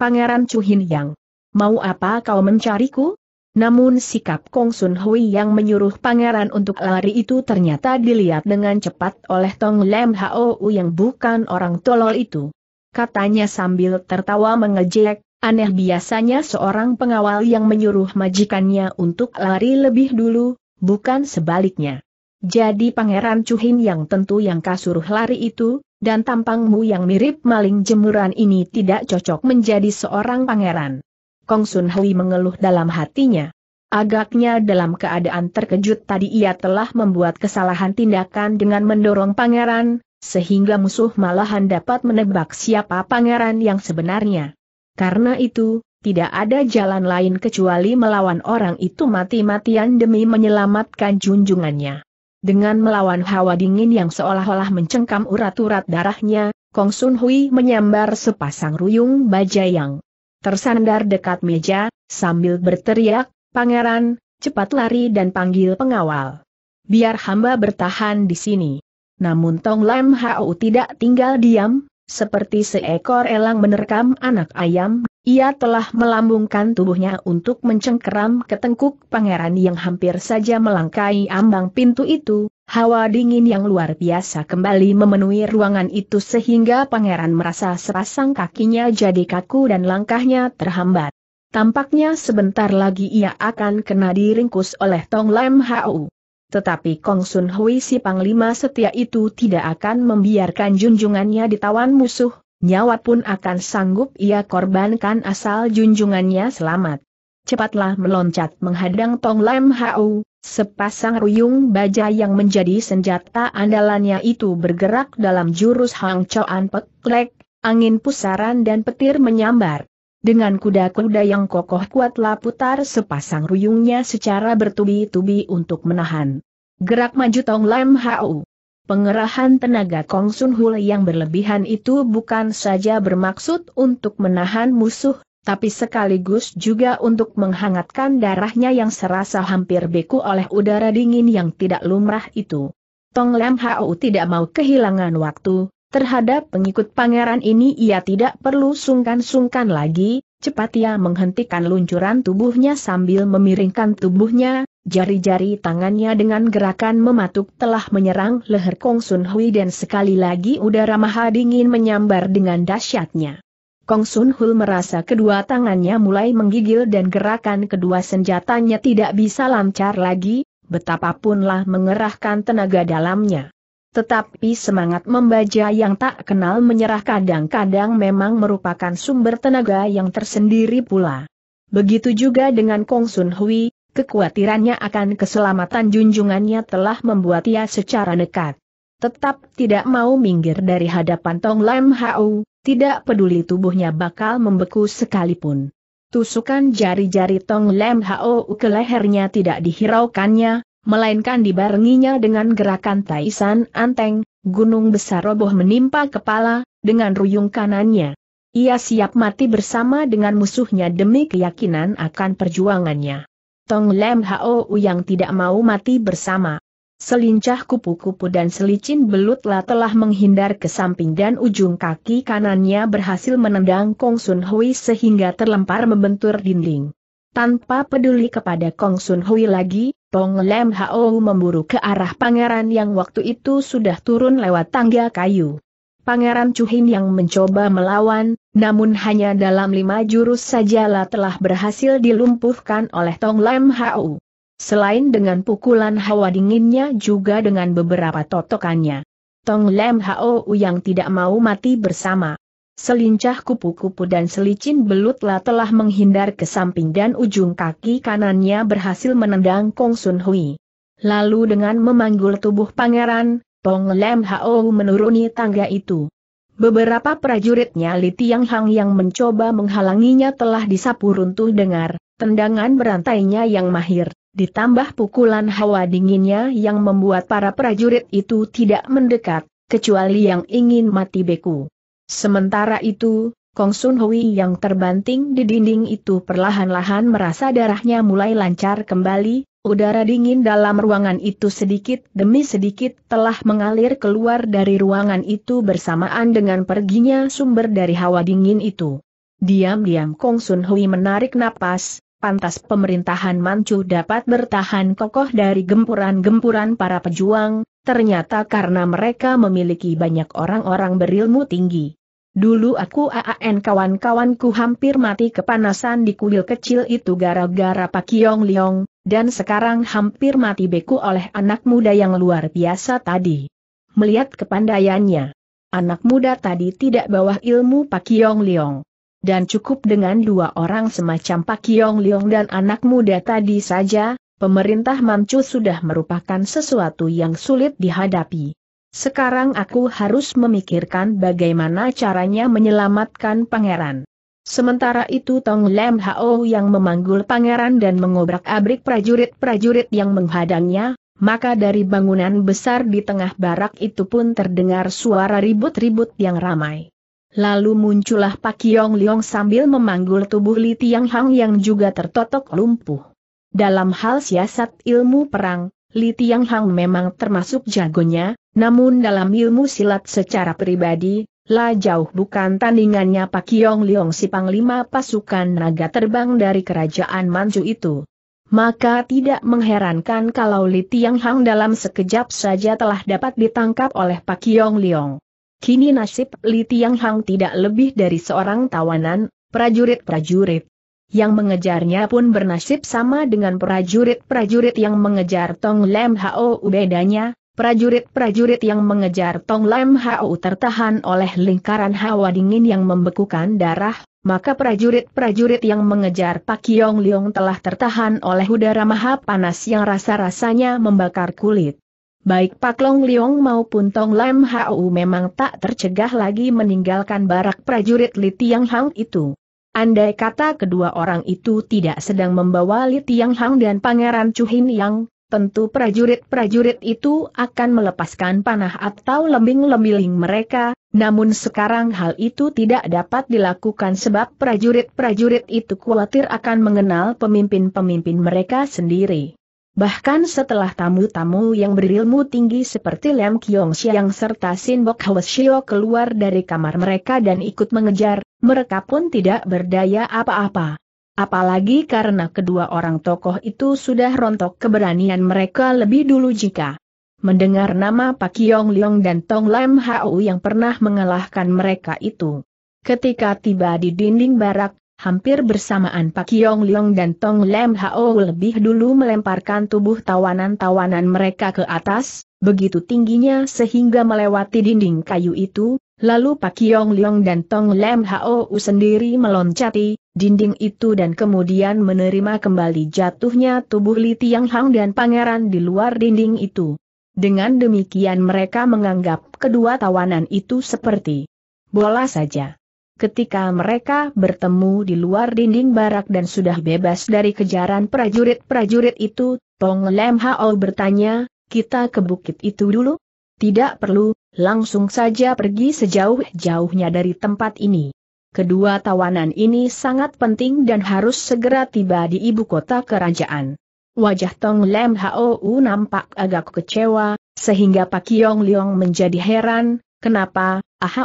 Pangeran Chu Hin Yang. Mau apa kau mencariku? Namun sikap Kong Sun Hui yang menyuruh pangeran untuk lari itu ternyata dilihat dengan cepat oleh Tong Lem Hou yang bukan orang tolol itu. Katanya sambil tertawa mengejek, aneh biasanya seorang pengawal yang menyuruh majikannya untuk lari lebih dulu, bukan sebaliknya. Jadi Pangeran Cuhin yang tentu yang kasuruh lari itu, dan tampangmu yang mirip maling jemuran ini tidak cocok menjadi seorang pangeran. Kong Sun Hui mengeluh dalam hatinya. Agaknya dalam keadaan terkejut tadi ia telah membuat kesalahan tindakan dengan mendorong pangeran, sehingga musuh malahan dapat menebak siapa pangeran yang sebenarnya. Karena itu, tidak ada jalan lain kecuali melawan orang itu mati-matian demi menyelamatkan junjungannya. Dengan melawan hawa dingin yang seolah-olah mencengkam urat-urat darahnya, Kong Sun Hui menyambar sepasang ruyung baja yang tersandar dekat meja, sambil berteriak, Pangeran, cepat lari dan panggil pengawal. Biar hamba bertahan di sini. Namun Tong Lam Hau tidak tinggal diam, seperti seekor elang menerkam anak ayam, ia telah melambungkan tubuhnya untuk mencengkeram ketengkuk pangeran yang hampir saja melangkai ambang pintu itu, hawa dingin yang luar biasa kembali memenuhi ruangan itu sehingga pangeran merasa serasang kakinya jadi kaku dan langkahnya terhambat. Tampaknya sebentar lagi ia akan kena diringkus oleh Tong Lam Hau. Tetapi Kong Sun Hui si Panglima setia itu tidak akan membiarkan junjungannya ditawan musuh, nyawa pun akan sanggup ia korbankan asal junjungannya selamat. Cepatlah meloncat menghadang Tong Lam Hau, sepasang ruyung baja yang menjadi senjata andalannya itu bergerak dalam jurus Hang Choan Peklek, angin pusaran dan petir menyambar. Dengan kuda-kuda yang kokoh kuatlah putar sepasang ruyungnya secara bertubi-tubi untuk menahan. Gerak maju Tong Lam Hau. Pengerahan tenaga Kong Sun Hul yang berlebihan itu bukan saja bermaksud untuk menahan musuh, tapi sekaligus juga untuk menghangatkan darahnya yang serasa hampir beku oleh udara dingin yang tidak lumrah itu. Tong Lam Hao tidak mau kehilangan waktu, terhadap pengikut pangeran ini ia tidak perlu sungkan-sungkan lagi, cepat ia menghentikan luncuran tubuhnya sambil memiringkan tubuhnya Jari-jari tangannya dengan gerakan mematuk telah menyerang leher Kong Sun Hui dan sekali lagi udara maha dingin menyambar dengan dahsyatnya. Kong Sun Hui merasa kedua tangannya mulai menggigil dan gerakan kedua senjatanya tidak bisa lancar lagi, betapapunlah mengerahkan tenaga dalamnya. Tetapi semangat membaja yang tak kenal menyerah kadang-kadang memang merupakan sumber tenaga yang tersendiri pula. Begitu juga dengan Kong Sun Hui, Kekuatirannya akan keselamatan junjungannya telah membuat ia secara nekat. Tetap tidak mau minggir dari hadapan Tong Lam Hau, tidak peduli tubuhnya bakal membeku sekalipun. Tusukan jari-jari Tong Lam Hau ke lehernya tidak dihiraukannya, melainkan dibarenginya dengan gerakan Taisan Anteng, gunung besar roboh menimpa kepala, dengan ruyung kanannya. Ia siap mati bersama dengan musuhnya demi keyakinan akan perjuangannya. Tong Lem Hao yang tidak mau mati bersama. Selincah kupu-kupu dan selicin belutlah telah menghindar ke samping dan ujung kaki kanannya berhasil menendang Kong Sun Hui sehingga terlempar membentur dinding. Tanpa peduli kepada Kong Sun Hui lagi, Tong Lem Hao memburu ke arah pangeran yang waktu itu sudah turun lewat tangga kayu. Pangeran Cuhin yang mencoba melawan, namun hanya dalam lima jurus sajalah telah berhasil dilumpuhkan oleh Tong Lam Hau. Selain dengan pukulan hawa dinginnya juga dengan beberapa totokannya. Tong Lam Hau yang tidak mau mati bersama. Selincah kupu-kupu dan selicin belutlah telah menghindar ke samping dan ujung kaki kanannya berhasil menendang Kong Sun Hui. Lalu dengan memanggul tubuh pangeran, Pong Lem Hao menuruni tangga itu. Beberapa prajuritnya Li Tiang Hang yang mencoba menghalanginya telah disapu runtuh dengar, tendangan berantainya yang mahir, ditambah pukulan hawa dinginnya yang membuat para prajurit itu tidak mendekat, kecuali yang ingin mati beku. Sementara itu, Kong Sun Hui yang terbanting di dinding itu perlahan-lahan merasa darahnya mulai lancar kembali, Udara dingin dalam ruangan itu sedikit demi sedikit telah mengalir keluar dari ruangan itu bersamaan dengan perginya sumber dari hawa dingin itu. Diam-diam Kong Sun Hui menarik napas, pantas pemerintahan Manchu dapat bertahan kokoh dari gempuran-gempuran para pejuang, ternyata karena mereka memiliki banyak orang-orang berilmu tinggi. Dulu aku AAN kawan-kawanku hampir mati kepanasan di kuil kecil itu gara-gara Pak Yong Liong, dan sekarang hampir mati beku oleh anak muda yang luar biasa tadi. Melihat kepandaiannya, anak muda tadi tidak bawa ilmu Pak Yong Liong. Dan cukup dengan dua orang semacam Pak Yong Liong dan anak muda tadi saja, pemerintah Mancu sudah merupakan sesuatu yang sulit dihadapi. Sekarang aku harus memikirkan bagaimana caranya menyelamatkan pangeran. Sementara itu Tong Lem Hao yang memanggul pangeran dan mengobrak-abrik prajurit-prajurit yang menghadangnya, maka dari bangunan besar di tengah barak itu pun terdengar suara ribut-ribut yang ramai. Lalu muncullah Pak Yong Liong sambil memanggul tubuh Li Tiang Hang yang juga tertotok lumpuh. Dalam hal siasat ilmu perang, Li Tiang Hang memang termasuk jagonya, namun dalam ilmu silat secara pribadi, La jauh bukan tandingannya Pak Yong Leong si panglima pasukan naga terbang dari kerajaan Manchu itu. Maka tidak mengherankan kalau Li Tiang Hang dalam sekejap saja telah dapat ditangkap oleh Pak Yong Leong. Kini nasib Li Tiang Hang tidak lebih dari seorang tawanan, prajurit-prajurit. Yang mengejarnya pun bernasib sama dengan prajurit-prajurit yang mengejar Tong Lem Hao bedanya, Prajurit-prajurit yang mengejar Tong Lam Hao tertahan oleh lingkaran hawa dingin yang membekukan darah, maka prajurit-prajurit yang mengejar Pak Yong Leong telah tertahan oleh udara maha panas yang rasa-rasanya membakar kulit. Baik Pak Long Leong maupun Tong Lam Hao memang tak tercegah lagi meninggalkan barak prajurit Li Tiang Hang itu. Andai kata kedua orang itu tidak sedang membawa Li Tiang Hang dan Pangeran Chu Hin Yang, tentu prajurit-prajurit itu akan melepaskan panah atau lembing-lembiling mereka, namun sekarang hal itu tidak dapat dilakukan sebab prajurit-prajurit itu khawatir akan mengenal pemimpin-pemimpin mereka sendiri. Bahkan setelah tamu-tamu yang berilmu tinggi seperti Lam Kiong Xiang serta Sin Bok Shio keluar dari kamar mereka dan ikut mengejar, mereka pun tidak berdaya apa-apa. Apalagi karena kedua orang tokoh itu sudah rontok keberanian mereka lebih dulu jika mendengar nama Pak Yong Leong dan Tong Lam Hau yang pernah mengalahkan mereka itu. Ketika tiba di dinding barak, hampir bersamaan Pak Yong Leong dan Tong Lam Hau lebih dulu melemparkan tubuh tawanan-tawanan mereka ke atas, begitu tingginya sehingga melewati dinding kayu itu, lalu Pak Yong Leong dan Tong Lam Hau sendiri meloncati, dinding itu dan kemudian menerima kembali jatuhnya tubuh Li Tiang Hang dan pangeran di luar dinding itu. Dengan demikian mereka menganggap kedua tawanan itu seperti bola saja. Ketika mereka bertemu di luar dinding barak dan sudah bebas dari kejaran prajurit-prajurit itu, Tong Lem Hao bertanya, kita ke bukit itu dulu? Tidak perlu, langsung saja pergi sejauh-jauhnya dari tempat ini. Kedua tawanan ini sangat penting dan harus segera tiba di ibu kota kerajaan. Wajah Tong Lem Hou nampak agak kecewa, sehingga Pak Yong Leong menjadi heran, kenapa, ah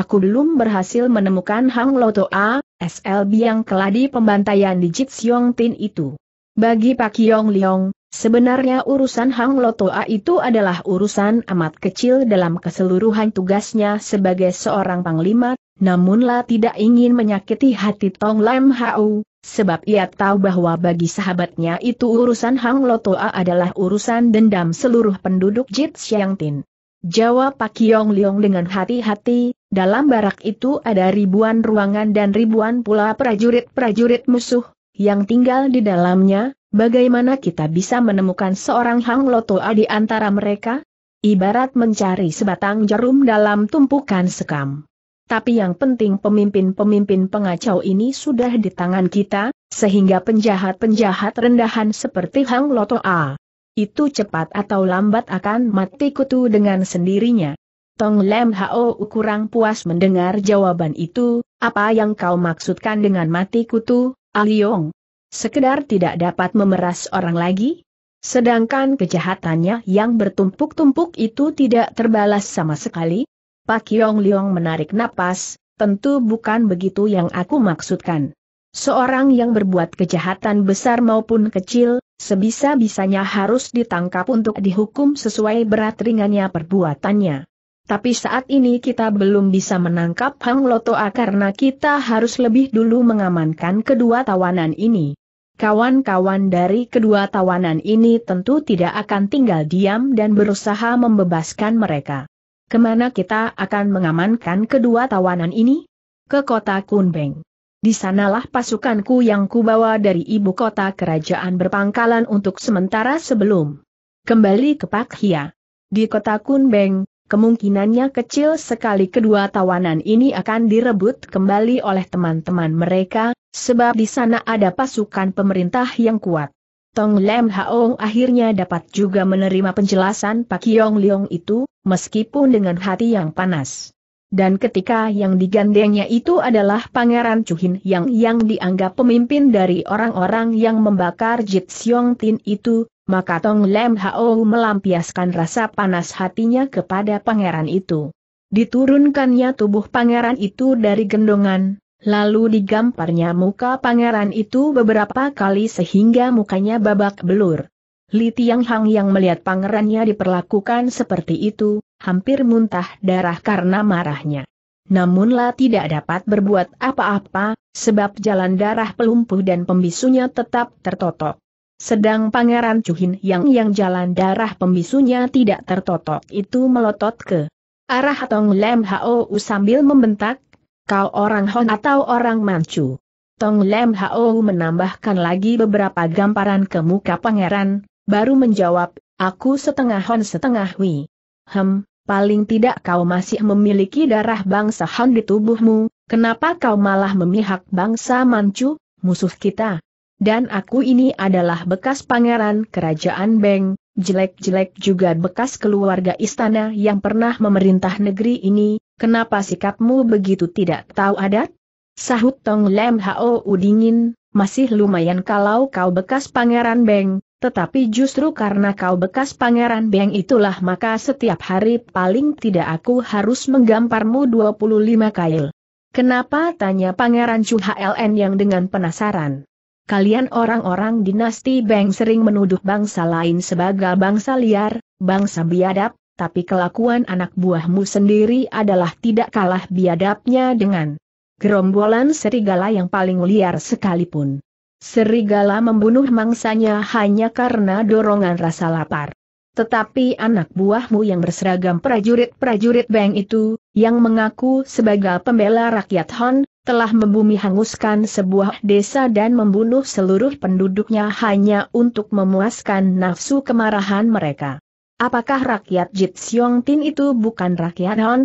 Aku belum berhasil menemukan Hang Loto A, SLB yang Keladi pembantaian di Jitsiong Tin itu. Bagi Pak Yong Leong, Sebenarnya urusan Hang Lotoa itu adalah urusan amat kecil dalam keseluruhan tugasnya sebagai seorang panglima, namunlah tidak ingin menyakiti hati Tong Lam Hau, sebab ia tahu bahwa bagi sahabatnya itu urusan Hang Lotoa adalah urusan dendam seluruh penduduk Jit Tin. Jawab Pak Yong Leong dengan hati-hati, dalam barak itu ada ribuan ruangan dan ribuan pula prajurit-prajurit musuh, yang tinggal di dalamnya, bagaimana kita bisa menemukan seorang Hang Lotoa di antara mereka? Ibarat mencari sebatang jarum dalam tumpukan sekam. Tapi yang penting pemimpin-pemimpin pengacau ini sudah di tangan kita, sehingga penjahat-penjahat rendahan seperti Hang Loto A, Itu cepat atau lambat akan mati kutu dengan sendirinya. Tong Lem Hao kurang puas mendengar jawaban itu, apa yang kau maksudkan dengan mati kutu, Aliong. Sekedar tidak dapat memeras orang lagi? Sedangkan kejahatannya yang bertumpuk-tumpuk itu tidak terbalas sama sekali? Pak Yong Liong menarik napas, tentu bukan begitu yang aku maksudkan. Seorang yang berbuat kejahatan besar maupun kecil, sebisa-bisanya harus ditangkap untuk dihukum sesuai berat ringannya perbuatannya. Tapi saat ini kita belum bisa menangkap Hang Lotoa karena kita harus lebih dulu mengamankan kedua tawanan ini. Kawan-kawan dari kedua tawanan ini tentu tidak akan tinggal diam dan berusaha membebaskan mereka. Kemana kita akan mengamankan kedua tawanan ini? Ke kota Kunbeng. Di sanalah pasukanku yang kubawa dari ibu kota kerajaan berpangkalan untuk sementara sebelum kembali ke Pak Hia. Di kota Kunbeng, Kemungkinannya kecil sekali kedua tawanan ini akan direbut kembali oleh teman-teman mereka, sebab di sana ada pasukan pemerintah yang kuat. Tong Lem Haong akhirnya dapat juga menerima penjelasan Pak Yong Leong itu, meskipun dengan hati yang panas. Dan ketika yang digandengnya itu adalah Pangeran Cuhin yang yang dianggap pemimpin dari orang-orang yang membakar Jit Siong Tin itu, maka Tong Lem Hao melampiaskan rasa panas hatinya kepada pangeran itu. Diturunkannya tubuh pangeran itu dari gendongan, lalu digamparnya muka pangeran itu beberapa kali sehingga mukanya babak belur. Li Tiang Hang yang melihat pangerannya diperlakukan seperti itu, hampir muntah darah karena marahnya. Namunlah tidak dapat berbuat apa-apa, sebab jalan darah pelumpuh dan pembisunya tetap tertotok. Sedang Pangeran Cuhin yang yang jalan darah pembisunya tidak tertotok itu melotot ke arah Tong Lem Hou sambil membentak, kau orang Hon atau orang Manchu. Tong Lem Hou menambahkan lagi beberapa gambaran ke muka pangeran, baru menjawab, aku setengah Hon setengah Hui. Hem, paling tidak kau masih memiliki darah bangsa Hon di tubuhmu, kenapa kau malah memihak bangsa Manchu, musuh kita? Dan aku ini adalah bekas pangeran kerajaan Beng, jelek-jelek juga bekas keluarga istana yang pernah memerintah negeri ini, kenapa sikapmu begitu tidak tahu adat? Sahut Tong Lem Hao Udingin, masih lumayan kalau kau bekas pangeran Beng, tetapi justru karena kau bekas pangeran Beng itulah maka setiap hari paling tidak aku harus menggamparmu 25 kail. Kenapa tanya pangeran Chu HLN yang dengan penasaran. Kalian orang-orang dinasti Bang sering menuduh bangsa lain sebagai bangsa liar, bangsa biadab, tapi kelakuan anak buahmu sendiri adalah tidak kalah biadabnya dengan gerombolan serigala yang paling liar sekalipun. Serigala membunuh mangsanya hanya karena dorongan rasa lapar. Tetapi anak buahmu yang berseragam prajurit-prajurit Beng itu, yang mengaku sebagai pembela rakyat Hon, telah membumi hanguskan sebuah desa dan membunuh seluruh penduduknya hanya untuk memuaskan nafsu kemarahan mereka. Apakah rakyat Jit Siong Tin itu bukan rakyat Han?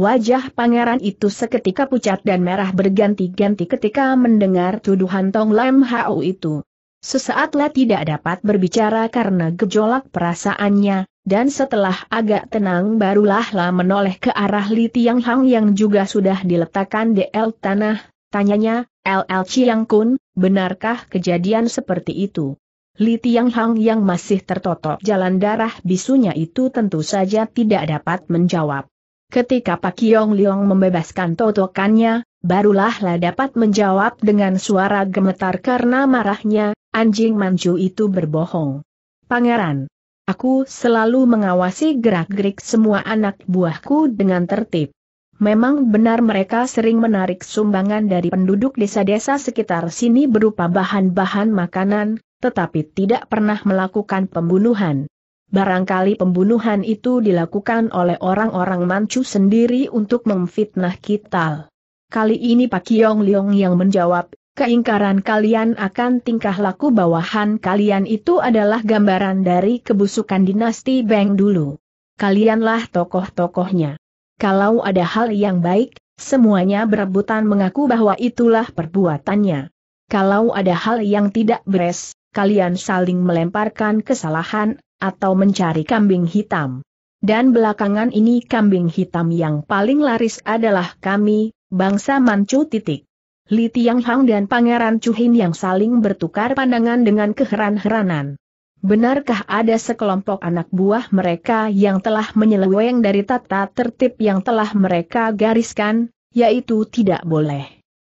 Wajah pangeran itu seketika pucat dan merah berganti-ganti ketika mendengar tuduhan Tong Lam Hao itu. Sesaatlah tidak dapat berbicara karena gejolak perasaannya, dan setelah agak tenang barulah lah menoleh ke arah Li Tiang Hang yang juga sudah diletakkan di el tanah, tanyanya, LL Chiang Kun, benarkah kejadian seperti itu? Li Tiang Hang yang masih tertotok jalan darah bisunya itu tentu saja tidak dapat menjawab. Ketika Pak Kiong Liong membebaskan totokannya, barulah lah dapat menjawab dengan suara gemetar karena marahnya, anjing manju itu berbohong. Pangeran, Aku selalu mengawasi gerak-gerik semua anak buahku dengan tertib. Memang benar mereka sering menarik sumbangan dari penduduk desa-desa sekitar sini berupa bahan-bahan makanan, tetapi tidak pernah melakukan pembunuhan. Barangkali pembunuhan itu dilakukan oleh orang-orang Manchu sendiri untuk memfitnah kita. Kali ini Pak Yong Liong yang menjawab, keingkaran kalian akan tingkah laku bawahan kalian itu adalah gambaran dari kebusukan dinasti Beng dulu. Kalianlah tokoh-tokohnya. Kalau ada hal yang baik, semuanya berebutan mengaku bahwa itulah perbuatannya. Kalau ada hal yang tidak beres, kalian saling melemparkan kesalahan, atau mencari kambing hitam. Dan belakangan ini kambing hitam yang paling laris adalah kami, bangsa Manchu titik. Li Tianghang dan Pangeran Chu Hin yang saling bertukar pandangan dengan keheran-heranan. Benarkah ada sekelompok anak buah mereka yang telah menyeleweng dari tata tertib yang telah mereka gariskan, yaitu tidak boleh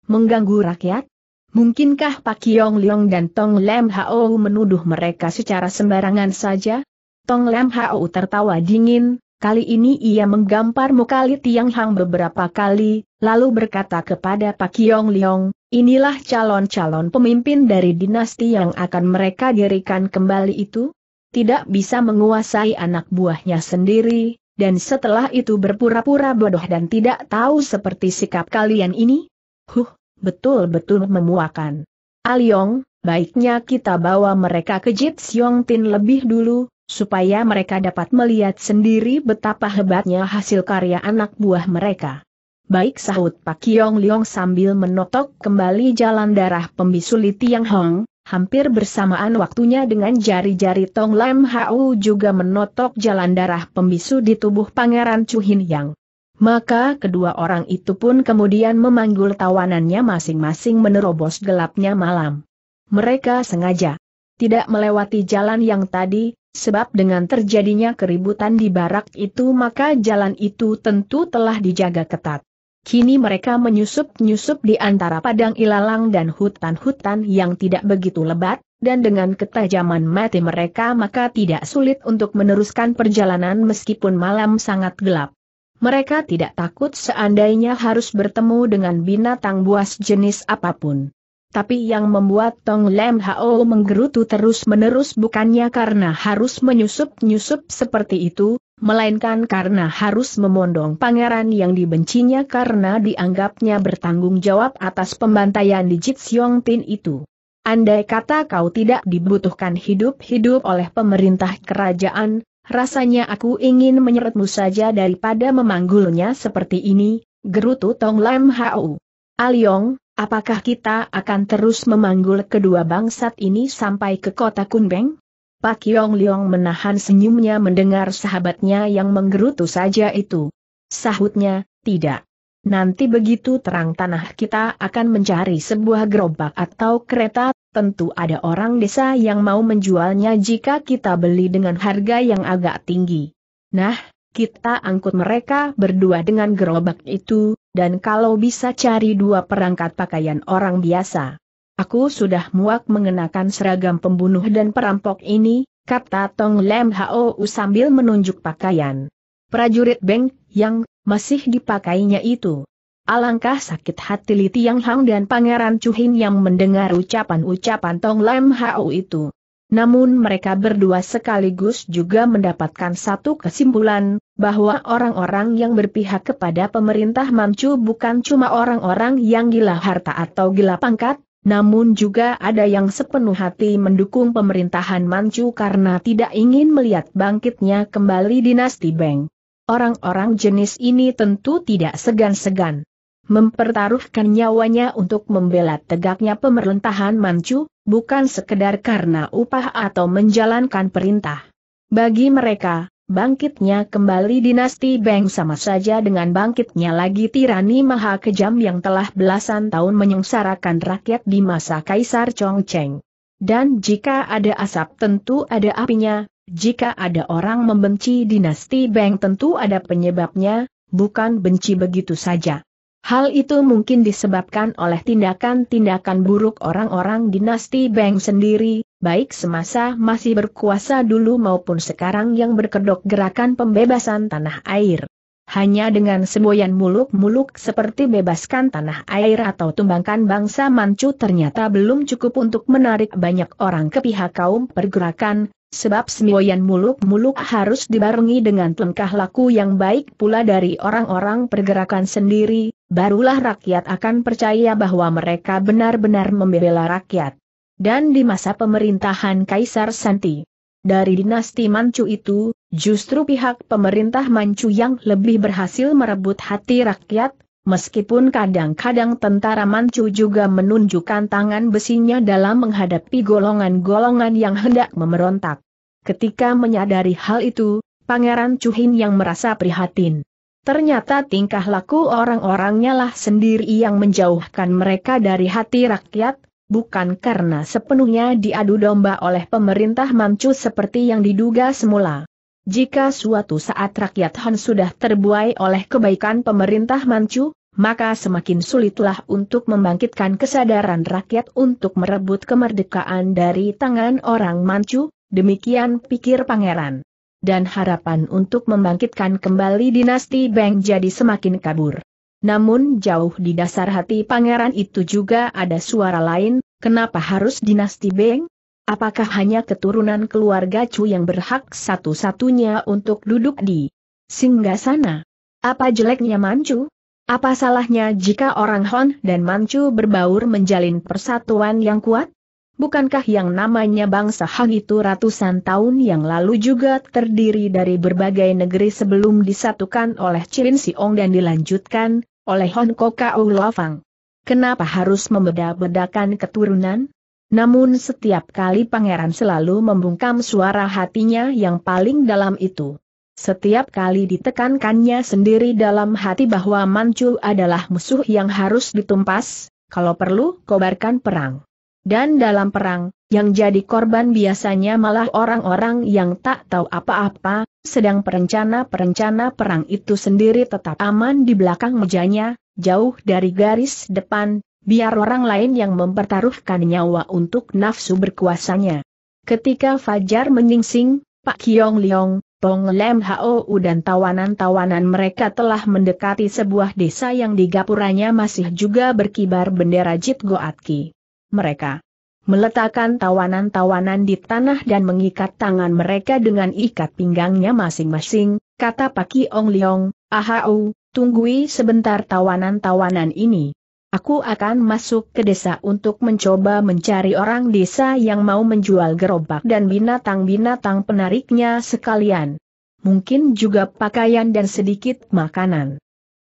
mengganggu rakyat? Mungkinkah Pak Yong Leong dan Tong Lem Hao menuduh mereka secara sembarangan saja? Tong Lem Hao tertawa dingin, kali ini ia menggampar muka Li Tianghang beberapa kali, lalu berkata kepada Pak Yong Liong, inilah calon-calon pemimpin dari dinasti yang akan mereka dirikan kembali itu? Tidak bisa menguasai anak buahnya sendiri, dan setelah itu berpura-pura bodoh dan tidak tahu seperti sikap kalian ini? Huh, betul-betul memuakan. Aliong, ah, baiknya kita bawa mereka ke Jit Siong Tin lebih dulu, supaya mereka dapat melihat sendiri betapa hebatnya hasil karya anak buah mereka. Baik sahut Pak Yong Liong sambil menotok kembali jalan darah pembisu Li Tiang Hong, hampir bersamaan waktunya dengan jari-jari Tong Lam Hau juga menotok jalan darah pembisu di tubuh Pangeran Chu Hin Yang. Maka kedua orang itu pun kemudian memanggul tawanannya masing-masing menerobos gelapnya malam. Mereka sengaja tidak melewati jalan yang tadi, Sebab dengan terjadinya keributan di barak itu maka jalan itu tentu telah dijaga ketat. Kini mereka menyusup-nyusup di antara padang ilalang dan hutan-hutan yang tidak begitu lebat, dan dengan ketajaman mati mereka maka tidak sulit untuk meneruskan perjalanan meskipun malam sangat gelap. Mereka tidak takut seandainya harus bertemu dengan binatang buas jenis apapun. Tapi yang membuat Tong Lem Hao menggerutu terus-menerus bukannya karena harus menyusup-nyusup seperti itu, melainkan karena harus memondong pangeran yang dibencinya karena dianggapnya bertanggung jawab atas pembantaian di Jitsiong itu. Andai kata kau tidak dibutuhkan hidup-hidup oleh pemerintah kerajaan, rasanya aku ingin menyeretmu saja daripada memanggulnya seperti ini, gerutu Tong Lam Hau. Aliong, apakah kita akan terus memanggul kedua bangsat ini sampai ke kota Kunbeng? Pak Yong Leong menahan senyumnya mendengar sahabatnya yang menggerutu saja itu. Sahutnya, tidak. Nanti begitu terang tanah kita akan mencari sebuah gerobak atau kereta, tentu ada orang desa yang mau menjualnya jika kita beli dengan harga yang agak tinggi. Nah, kita angkut mereka berdua dengan gerobak itu, dan kalau bisa cari dua perangkat pakaian orang biasa. Aku sudah muak mengenakan seragam pembunuh dan perampok ini, kata Tong Lem Hao sambil menunjuk pakaian. Prajurit Beng, yang masih dipakainya itu. Alangkah sakit hati Li Tiang Hang dan Pangeran Chuhin yang mendengar ucapan-ucapan Tong Lem Hao itu. Namun mereka berdua sekaligus juga mendapatkan satu kesimpulan, bahwa orang-orang yang berpihak kepada pemerintah Manchu bukan cuma orang-orang yang gila harta atau gila pangkat, namun juga ada yang sepenuh hati mendukung pemerintahan Manchu karena tidak ingin melihat bangkitnya kembali dinasti Beng. Orang-orang jenis ini tentu tidak segan-segan mempertaruhkan nyawanya untuk membela tegaknya pemerintahan Manchu, bukan sekedar karena upah atau menjalankan perintah. Bagi mereka, Bangkitnya kembali dinasti Beng sama saja dengan bangkitnya lagi tirani maha kejam yang telah belasan tahun menyengsarakan rakyat di masa Kaisar Chongcheng. Dan jika ada asap tentu ada apinya, jika ada orang membenci dinasti Beng tentu ada penyebabnya, bukan benci begitu saja. Hal itu mungkin disebabkan oleh tindakan-tindakan buruk orang-orang dinasti Beng sendiri, baik semasa masih berkuasa dulu maupun sekarang yang berkedok gerakan pembebasan tanah air. Hanya dengan semboyan muluk-muluk seperti bebaskan tanah air atau tumbangkan bangsa mancu ternyata belum cukup untuk menarik banyak orang ke pihak kaum pergerakan, sebab semboyan muluk-muluk harus dibarengi dengan tengkah laku yang baik pula dari orang-orang pergerakan sendiri, barulah rakyat akan percaya bahwa mereka benar-benar membela rakyat dan di masa pemerintahan Kaisar Santi. Dari dinasti Manchu itu, justru pihak pemerintah Manchu yang lebih berhasil merebut hati rakyat, meskipun kadang-kadang tentara Manchu juga menunjukkan tangan besinya dalam menghadapi golongan-golongan yang hendak memberontak. Ketika menyadari hal itu, Pangeran Chuhin yang merasa prihatin. Ternyata tingkah laku orang-orangnya lah sendiri yang menjauhkan mereka dari hati rakyat, bukan karena sepenuhnya diadu domba oleh pemerintah Manchu seperti yang diduga semula. Jika suatu saat rakyat Han sudah terbuai oleh kebaikan pemerintah Manchu, maka semakin sulitlah untuk membangkitkan kesadaran rakyat untuk merebut kemerdekaan dari tangan orang Manchu, demikian pikir pangeran dan harapan untuk membangkitkan kembali dinasti Beng jadi semakin kabur. Namun jauh di dasar hati pangeran itu juga ada suara lain, kenapa harus dinasti Beng? Apakah hanya keturunan keluarga Chu yang berhak satu-satunya untuk duduk di singgah sana? Apa jeleknya Manchu? Apa salahnya jika orang Hon dan Manchu berbaur menjalin persatuan yang kuat? Bukankah yang namanya bangsa Han itu ratusan tahun yang lalu juga terdiri dari berbagai negeri sebelum disatukan oleh Chin Siong dan dilanjutkan oleh Hon Kao Lofang. Kenapa harus membeda-bedakan keturunan? Namun setiap kali pangeran selalu membungkam suara hatinya yang paling dalam itu. Setiap kali ditekankannya sendiri dalam hati bahwa Manchu adalah musuh yang harus ditumpas, kalau perlu kobarkan perang. Dan dalam perang, yang jadi korban biasanya malah orang-orang yang tak tahu apa-apa, sedang perencana-perencana perang itu sendiri tetap aman di belakang mejanya, jauh dari garis depan, biar orang lain yang mempertaruhkan nyawa untuk nafsu berkuasanya. Ketika Fajar menyingsing, Pak Kiong Liong, Pong Lem Hou dan tawanan-tawanan mereka telah mendekati sebuah desa yang di gapuranya masih juga berkibar bendera Jit Ki mereka. Meletakkan tawanan-tawanan di tanah dan mengikat tangan mereka dengan ikat pinggangnya masing-masing, kata Paki Ong Leong, Ahau, tunggui sebentar tawanan-tawanan ini. Aku akan masuk ke desa untuk mencoba mencari orang desa yang mau menjual gerobak dan binatang-binatang penariknya sekalian. Mungkin juga pakaian dan sedikit makanan.